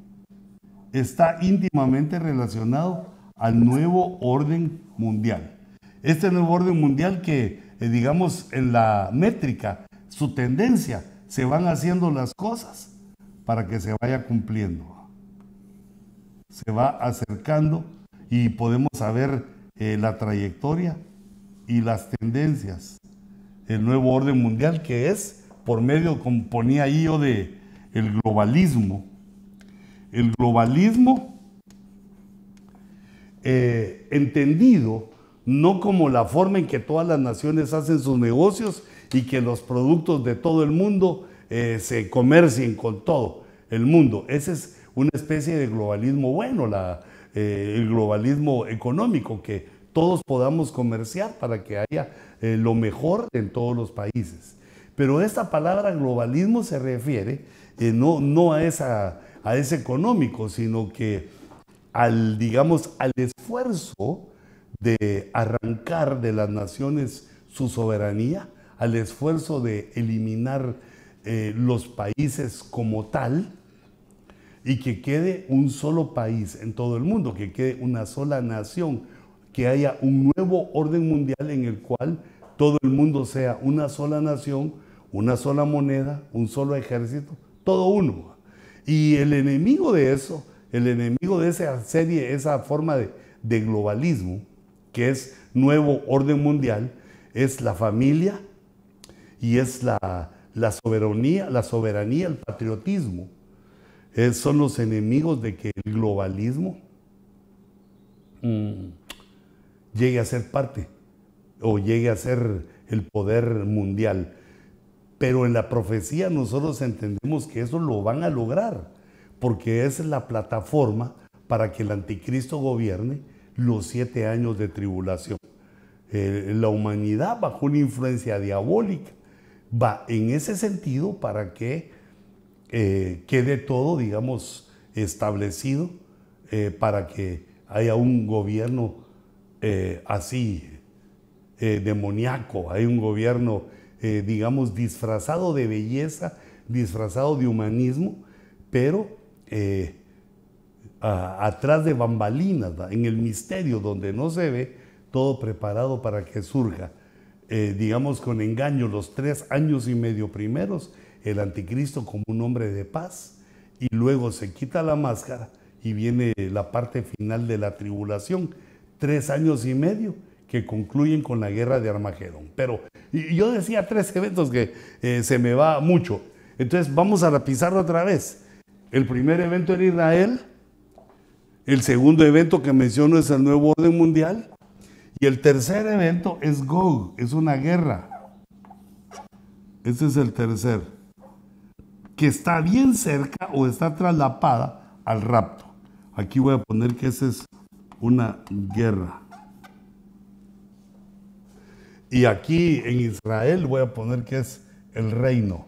está íntimamente relacionado al nuevo orden mundial. Este nuevo orden mundial que, eh, digamos, en la métrica, su tendencia, se van haciendo las cosas para que se vaya cumpliendo. Se va acercando y podemos saber eh, la trayectoria y las tendencias. El nuevo orden mundial que es por medio, como ponía yo, de el globalismo, el globalismo eh, entendido no como la forma en que todas las naciones hacen sus negocios y que los productos de todo el mundo eh, se comercien con todo el mundo. Ese es una especie de globalismo bueno, eh, el globalismo económico, que todos podamos comerciar para que haya lo mejor en todos los países. Pero esta palabra globalismo se refiere no, no a esa a ese económico, sino que al, digamos, al esfuerzo de arrancar de las naciones su soberanía, al esfuerzo de eliminar eh, los países como tal y que quede un solo país en todo el mundo, que quede una sola nación, que haya un nuevo orden mundial en el cual todo el mundo sea una sola nación, una sola moneda, un solo ejército, todo uno, y el enemigo de eso, el enemigo de esa serie, esa forma de, globalismo, que es nuevo orden mundial, es la familia y es la, soberanía, la soberanía, el patriotismo. Eh, son los enemigos de que el globalismo mm, llegue a ser parte o llegue a ser el poder mundial. Pero en la profecía nosotros entendemos que eso lo van a lograr, porque es la plataforma para que el anticristo gobierne los siete años de tribulación. Eh, la humanidad bajo una influencia diabólica va en ese sentido para que eh, quede todo, digamos, establecido eh, para que haya un gobierno así, demoníaco, hay un gobierno eh, digamos, disfrazado de belleza, disfrazado de humanismo, pero eh, atrás de bambalinas, en el misterio donde no se ve, todo preparado para que surja. Eh, digamos con engaño, los tres años y medio primeros, el anticristo como un hombre de paz, y luego se quita la máscara y viene la parte final de la tribulación, tres años y medio, que concluyen con la guerra de Armagedón. Pero yo decía tres eventos que eh, se me va mucho. Entonces vamos a repisarlo otra vez. El primer evento en Israel, el segundo evento que menciono es el nuevo orden mundial y el tercer evento es Gog, es una guerra. Ese es el tercer, que está bien cerca o está traslapada al rapto. Aquí voy a poner que esa es una guerra. Y aquí en Israel voy a poner que es el reino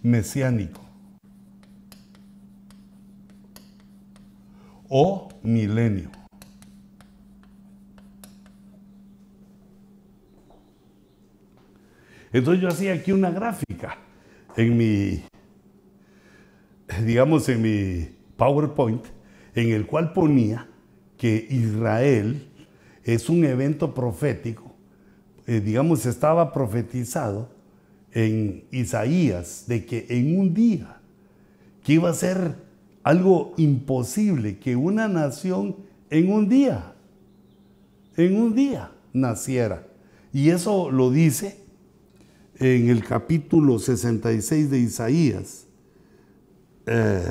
mesiánico o milenio. Entonces yo hacía aquí una gráfica en mi, digamos, en mi PowerPoint, en el cual ponía que Israel es un evento profético, eh, digamos, estaba profetizado en Isaías de que en un día, que iba a ser algo imposible, que una nación en un día, en un día naciera. Y eso lo dice en el capítulo 66 de Isaías, eh,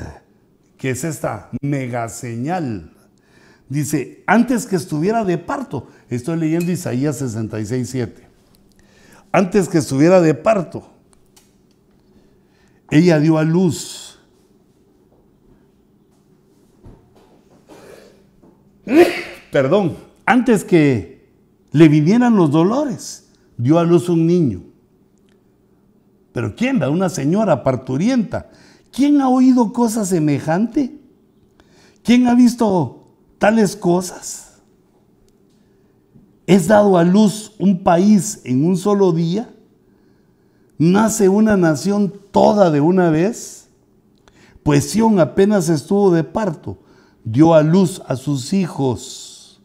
que es esta mega señal Dice, antes que estuviera de parto, estoy leyendo Isaías 66, 7. Antes que estuviera de parto, ella dio a luz. *coughs* Perdón, antes que le vinieran los dolores, dio a luz un niño. Pero ¿quién da? Una señora parturienta. ¿Quién ha oído cosa semejante? ¿Quién ha visto tales cosas? ¿Es dado a luz un país en un solo día? ¿Nace una nación toda de una vez? Pues Sión apenas estuvo de parto, dio a luz a sus hijos.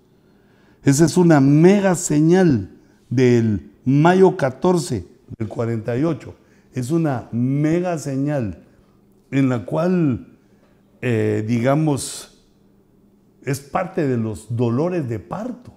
Esa es una mega señal del mayo 14 del 48. Es una mega señal en la cual, eh, digamos, es parte de los dolores de parto.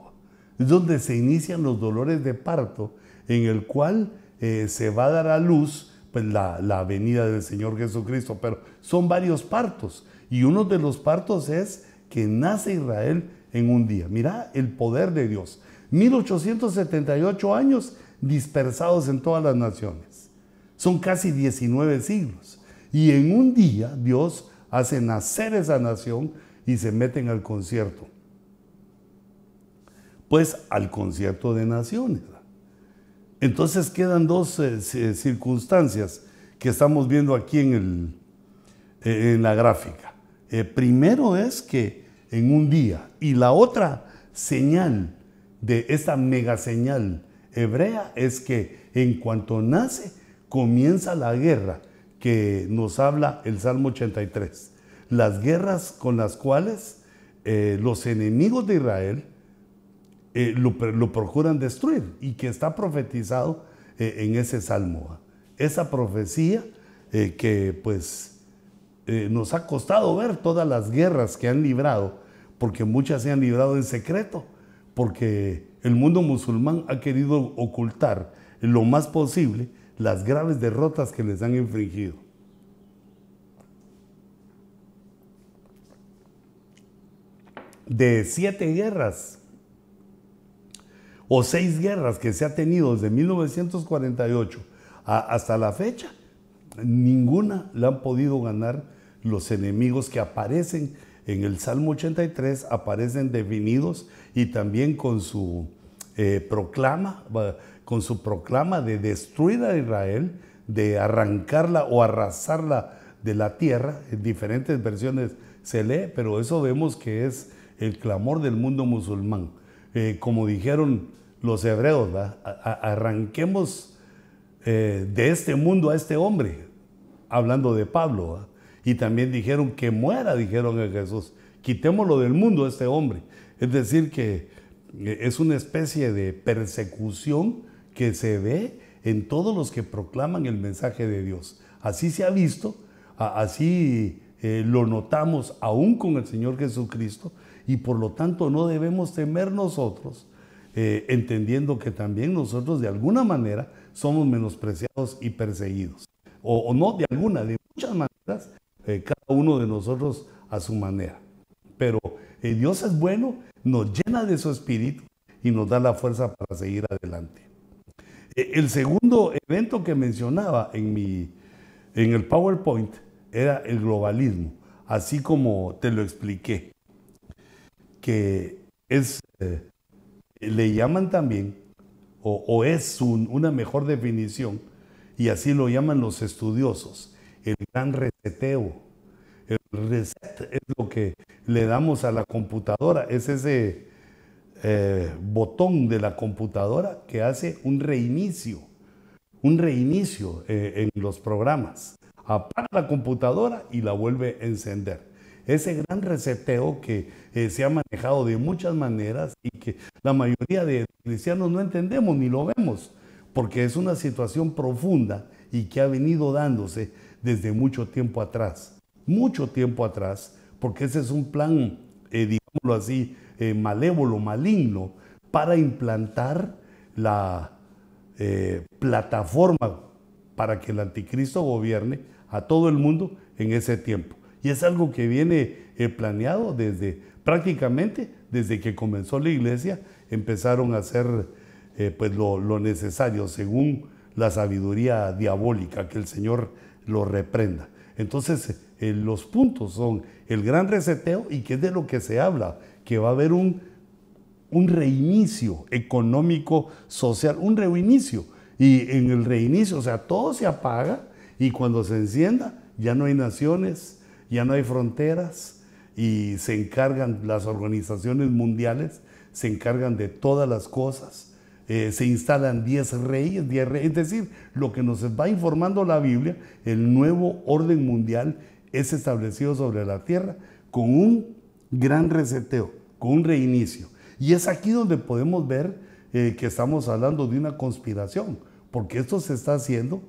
Es donde se inician los dolores de parto, en el cual eh, se va a dar a luz pues, la, la, venida del Señor Jesucristo. Pero son varios partos. Y uno de los partos es que nace Israel en un día. Mira el poder de Dios. 1878 años dispersados en todas las naciones. Son casi 19 siglos. Y en un día Dios hace nacer esa nación y se meten al concierto. Pues al concierto de naciones. Entonces quedan dos eh, circunstancias que estamos viendo aquí en, eh, en la gráfica. Eh, primero es que en un día y la otra señal de esta mega señal hebrea es que en cuanto nace comienza la guerra que nos habla el Salmo 83 las guerras con las cuales eh, los enemigos de Israel eh, lo, procuran destruir y que está profetizado eh, en ese salmo. Esa profecía que pues nos ha costado ver todas las guerras que han librado, porque muchas se han librado en secreto, porque el mundo musulmán ha querido ocultar lo más posible las graves derrotas que les han infringido. de siete guerras o seis guerras que se ha tenido desde 1948 hasta la fecha, ninguna la han podido ganar los enemigos que aparecen en el Salmo 83, aparecen definidos y también con su eh, proclama, con su proclama de destruir a Israel, de arrancarla o arrasarla de la tierra, en diferentes versiones se lee, pero eso vemos que es el clamor del mundo musulmán. Eh, como dijeron los hebreos, arranquemos eh, de este mundo a este hombre, hablando de Pablo. Y también dijeron que muera, dijeron a Jesús, quitémoslo del mundo a este hombre. Es decir, que eh, es una especie de persecución que se ve en todos los que proclaman el mensaje de Dios. Así se ha visto, así lo notamos aún con el Señor Jesucristo, y por lo tanto no debemos temer nosotros, eh, entendiendo que también nosotros de alguna manera somos menospreciados y perseguidos. O, no de alguna, de muchas maneras, eh, cada uno de nosotros a su manera. Pero eh, Dios es bueno, nos llena de su espíritu y nos da la fuerza para seguir adelante. el segundo evento que mencionaba en, mi, en el PowerPoint era el globalismo, así como te lo expliqué que es, eh, le llaman también, o, es una mejor definición, y así lo llaman los estudiosos, el gran reseteo. El reset es lo que le damos a la computadora, es ese eh, botón de la computadora que hace un reinicio, un reinicio eh, en los programas. Apaga la computadora y la vuelve a encender ese gran receteo que eh, se ha manejado de muchas maneras y que la mayoría de cristianos no entendemos ni lo vemos, porque es una situación profunda y que ha venido dándose desde mucho tiempo atrás, mucho tiempo atrás, porque ese es un plan, eh, digámoslo así, eh, malévolo, maligno, para implantar la plataforma para que el anticristo gobierne a todo el mundo en ese tiempo. Y es algo que viene eh, planeado desde prácticamente desde que comenzó la iglesia, empezaron a hacer eh, pues lo, necesario según la sabiduría diabólica, que el Señor lo reprenda. Entonces, eh, los puntos son el gran reseteo y que es de lo que se habla, que va a haber un, un reinicio económico, social, un reinicio. Y en el reinicio, o sea, todo se apaga y cuando se encienda, ya no hay naciones, ya no hay fronteras y se encargan las organizaciones mundiales, se encargan de todas las cosas. Eh, se instalan 10 reyes, reyes, es decir, lo que nos va informando la Biblia, el nuevo orden mundial es establecido sobre la tierra con un gran reseteo, con un reinicio. Y es aquí donde podemos ver eh, que estamos hablando de una conspiración, porque esto se está haciendo,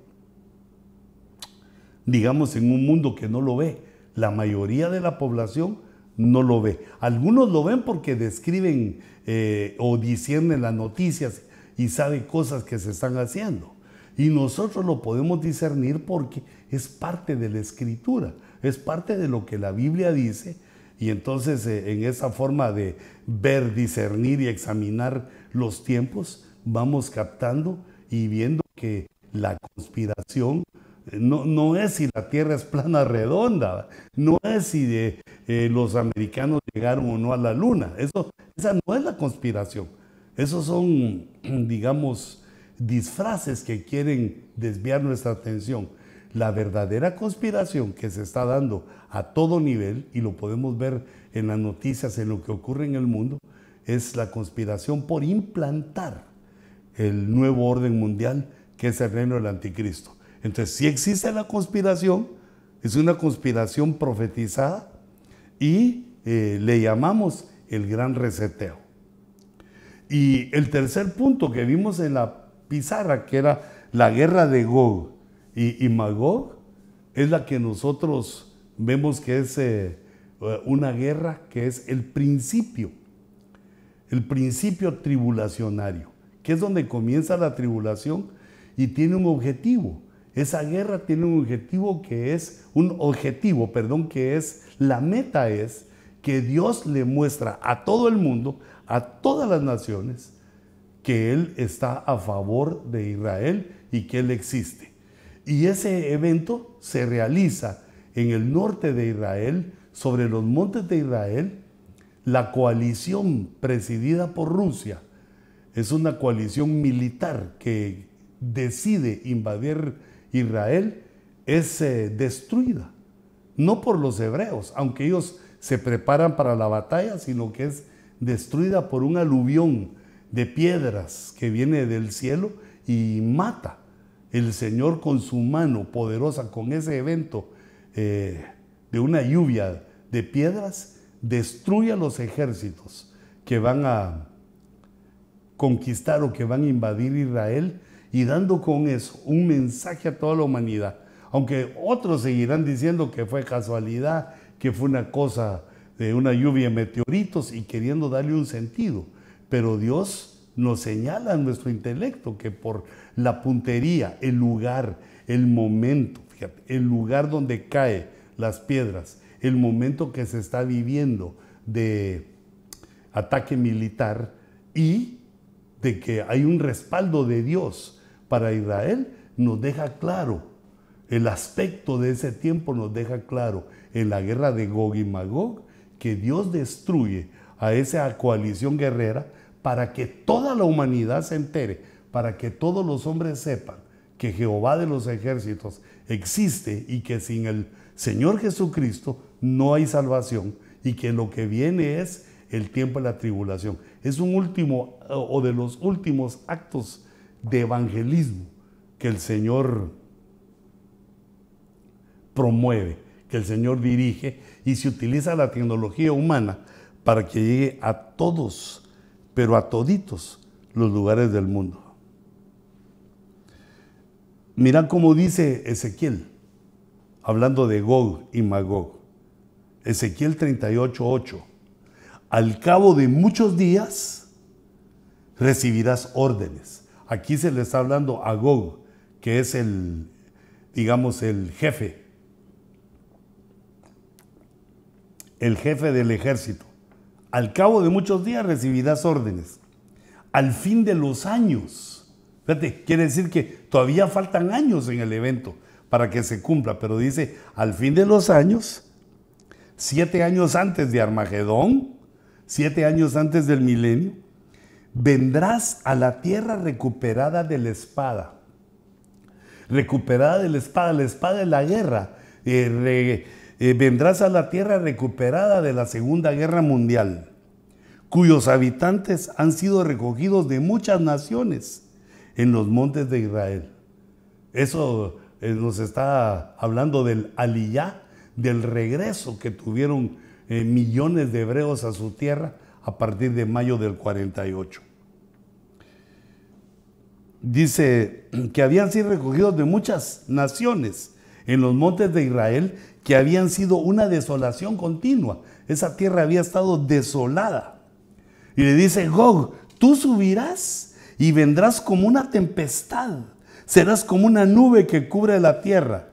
digamos, en un mundo que no lo ve, la mayoría de la población no lo ve. Algunos lo ven porque describen eh, o disciernen las noticias y sabe cosas que se están haciendo. Y nosotros lo podemos discernir porque es parte de la escritura, es parte de lo que la Biblia dice. Y entonces eh, en esa forma de ver, discernir y examinar los tiempos, vamos captando y viendo que la conspiración no, es si la Tierra es plana redonda, no es si eh, eh, los americanos llegaron o no a la Luna. Eso, esa no es la conspiración. Esos son, *clears throat* digamos, disfraces que quieren desviar nuestra atención. La verdadera conspiración que se está dando a todo nivel, y lo podemos ver en las noticias, en lo que ocurre en el mundo, es la conspiración por implantar el nuevo orden mundial que es el reino del anticristo. Entonces, si existe la conspiración, es una conspiración profetizada y eh, le llamamos el gran reseteo. Y el tercer punto que vimos en la pizarra, que era la guerra de Gog y, Magog, es la que nosotros vemos que es eh, una guerra que es el principio, el principio tribulacionario, que es donde comienza la tribulación y tiene un objetivo, esa guerra tiene un objetivo que es, un objetivo, perdón, que es, la meta es que Dios le muestra a todo el mundo, a todas las naciones, que Él está a favor de Israel y que Él existe. Y ese evento se realiza en el norte de Israel, sobre los montes de Israel, la coalición presidida por Rusia. Es una coalición militar que decide invadir Israel es eh, destruida, no por los hebreos, aunque ellos se preparan para la batalla, sino que es destruida por un aluvión de piedras que viene del cielo y mata el Señor con su mano poderosa, con ese evento eh, de una lluvia de piedras, destruye a los ejércitos que van a conquistar o que van a invadir Israel y dando con eso un mensaje a toda la humanidad. Aunque otros seguirán diciendo que fue casualidad, que fue una cosa de una lluvia de meteoritos y queriendo darle un sentido. Pero Dios nos señala a nuestro intelecto que por la puntería, el lugar, el momento, fíjate, el lugar donde caen las piedras, el momento que se está viviendo de ataque militar y de que hay un respaldo de Dios para Israel nos deja claro, el aspecto de ese tiempo nos deja claro en la guerra de Gog y Magog que Dios destruye a esa coalición guerrera para que toda la humanidad se entere, para que todos los hombres sepan que Jehová de los ejércitos existe y que sin el Señor Jesucristo no hay salvación y que lo que viene es el tiempo de la tribulación. Es un último o de los últimos actos de evangelismo que el Señor promueve, que el Señor dirige y se utiliza la tecnología humana para que llegue a todos, pero a toditos los lugares del mundo. Mira cómo dice Ezequiel, hablando de Gog y Magog. Ezequiel 38:8. Al cabo de muchos días recibirás órdenes Aquí se le está hablando a Gog, que es el, digamos, el jefe, el jefe del ejército. Al cabo de muchos días recibirás órdenes. Al fin de los años. Fíjate, quiere decir que todavía faltan años en el evento para que se cumpla, pero dice, al fin de los años, siete años antes de Armagedón, siete años antes del milenio, vendrás a la tierra recuperada de la espada. Recuperada de la espada, la espada de la guerra. Eh, eh, vendrás a la tierra recuperada de la Segunda Guerra Mundial, cuyos habitantes han sido recogidos de muchas naciones en los montes de Israel. Eso eh, nos está hablando del Aliyah, del regreso que tuvieron millones de hebreos a su tierra a partir de mayo del 48. Dice que habían sido recogidos de muchas naciones en los montes de Israel que habían sido una desolación continua. Esa tierra había estado desolada. Y le dice, Gog, tú subirás y vendrás como una tempestad. Serás como una nube que cubre la tierra.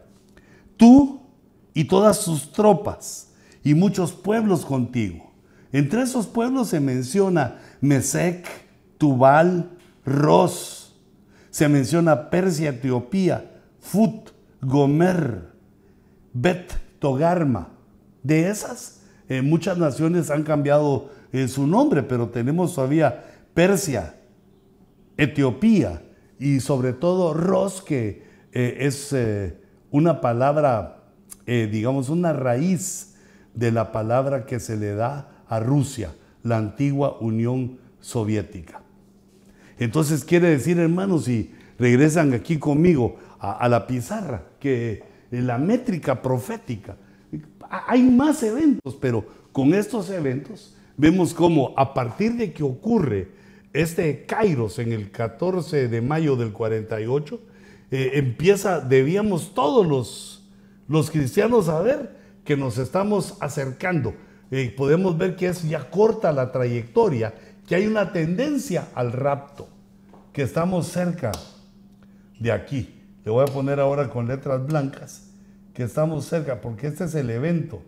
Tú y todas sus tropas y muchos pueblos contigo. Entre esos pueblos se menciona Mesec, Tubal, Ros. Se menciona Persia, Etiopía, Fut, Gomer, Bet, Togarma. De esas, eh, muchas naciones han cambiado eh, su nombre, pero tenemos todavía Persia, Etiopía y sobre todo Ros, que eh, es una palabra, digamos, una raíz de la palabra que se le da a Rusia, la antigua Unión Soviética. Entonces quiere decir, hermanos, si regresan aquí conmigo a, la pizarra, que la métrica profética, hay más eventos, pero con estos eventos vemos cómo a partir de que ocurre este Kairos en el 14 de mayo del 48, eh, empieza, debíamos todos los, los cristianos saber que nos estamos acercando podemos ver que es ya corta la trayectoria, que hay una tendencia al rapto, que estamos cerca de aquí. Le voy a poner ahora con letras blancas, que estamos cerca, porque este es el evento,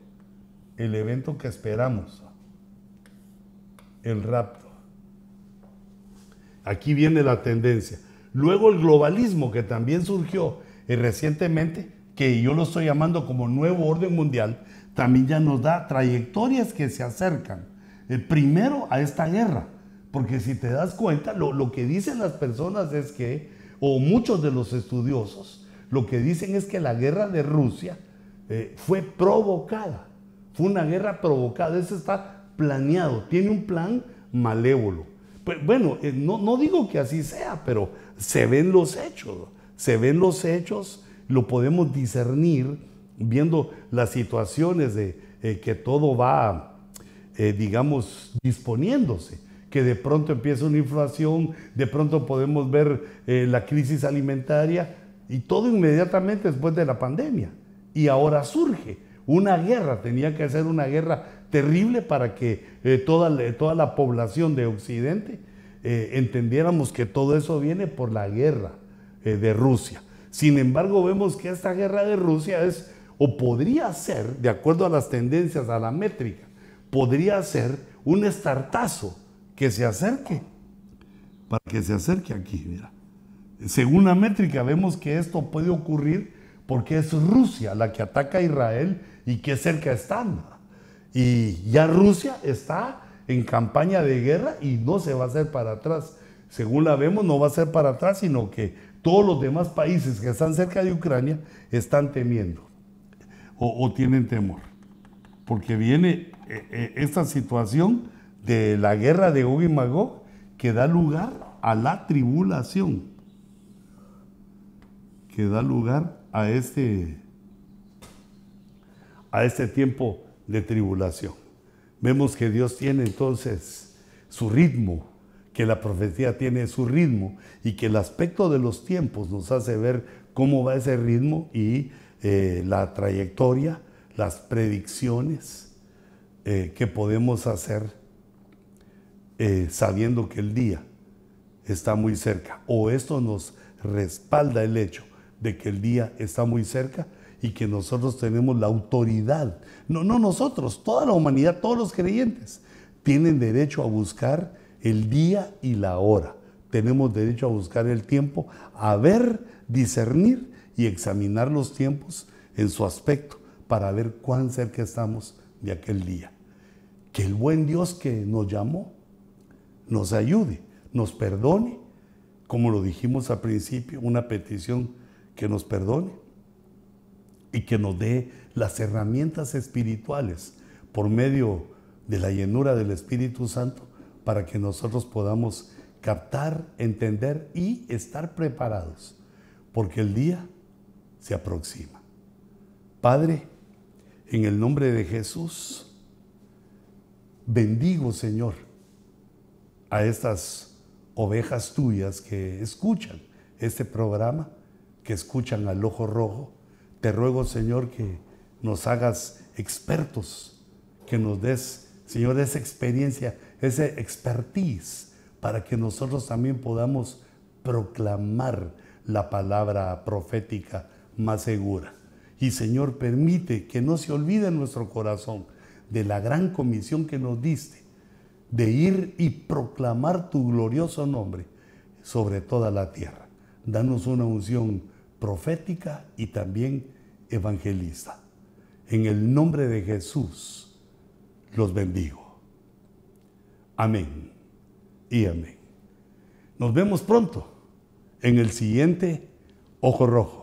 el evento que esperamos, el rapto. Aquí viene la tendencia. Luego el globalismo que también surgió eh, recientemente, que yo lo estoy llamando como nuevo orden mundial, también ya nos da trayectorias que se acercan el eh, primero a esta guerra, porque si te das cuenta, lo, que dicen las personas es que, o muchos de los estudiosos, lo que dicen es que la guerra de Rusia eh, fue provocada, fue una guerra provocada, eso está planeado, tiene un plan malévolo. Pues, bueno, eh, no, no digo que así sea, pero se ven los hechos, se ven los hechos, lo podemos discernir viendo las situaciones de eh, que todo va, eh, digamos, disponiéndose, que de pronto empieza una inflación, de pronto podemos ver eh, la crisis alimentaria y todo inmediatamente después de la pandemia. Y ahora surge una guerra, tenía que ser una guerra terrible para que toda, toda, la población de Occidente entendiéramos que todo eso viene por la guerra de Rusia. Sin embargo, vemos que esta guerra de Rusia es o podría ser, de acuerdo a las tendencias, a la métrica, podría ser un estartazo que se acerque, para que se acerque aquí, mira. Según la métrica vemos que esto puede ocurrir porque es Rusia la que ataca a Israel y que cerca están. Y ya Rusia está en campaña de guerra y no se va a hacer para atrás. Según la vemos, no va a ser para atrás, sino que todos los demás países que están cerca de Ucrania están temiendo o, tienen temor, porque viene eh, eh, esta situación de la guerra de Gog y Magog que da lugar a la tribulación, que da lugar a este, a este tiempo de tribulación. Vemos que Dios tiene entonces su ritmo, que la profecía tiene su ritmo y que el aspecto de los tiempos nos hace ver cómo va ese ritmo y eh, la trayectoria, las predicciones eh, que podemos hacer eh, sabiendo que el día está muy cerca. O esto nos respalda el hecho de que el día está muy cerca y que nosotros tenemos la autoridad. No, no nosotros, toda la humanidad, todos los creyentes tienen derecho a buscar el día y la hora. Tenemos derecho a buscar el tiempo, a ver, discernir y examinar los tiempos en su aspecto para ver cuán cerca estamos de aquel día. Que el buen Dios que nos llamó nos ayude, nos perdone, como lo dijimos al principio, una petición que nos perdone y que nos dé las herramientas espirituales por medio de la llenura del Espíritu Santo para que nosotros podamos captar, entender y estar preparados, porque el día se aproxima. Padre, en el nombre de Jesús, bendigo, Señor, a estas ovejas tuyas que escuchan este programa, que escuchan al ojo rojo. Te ruego, Señor, que nos hagas expertos, que nos des, Señor, esa experiencia, ese expertise, para que nosotros también podamos proclamar la palabra profética más segura. Y Señor, permite que no se olvide en nuestro corazón de la gran comisión que nos diste, de ir y proclamar tu glorioso nombre sobre toda la tierra. Danos una unción profética y también evangelista. En el nombre de Jesús los bendigo. Amén y amén. Nos vemos pronto en el siguiente Ojo Rojo.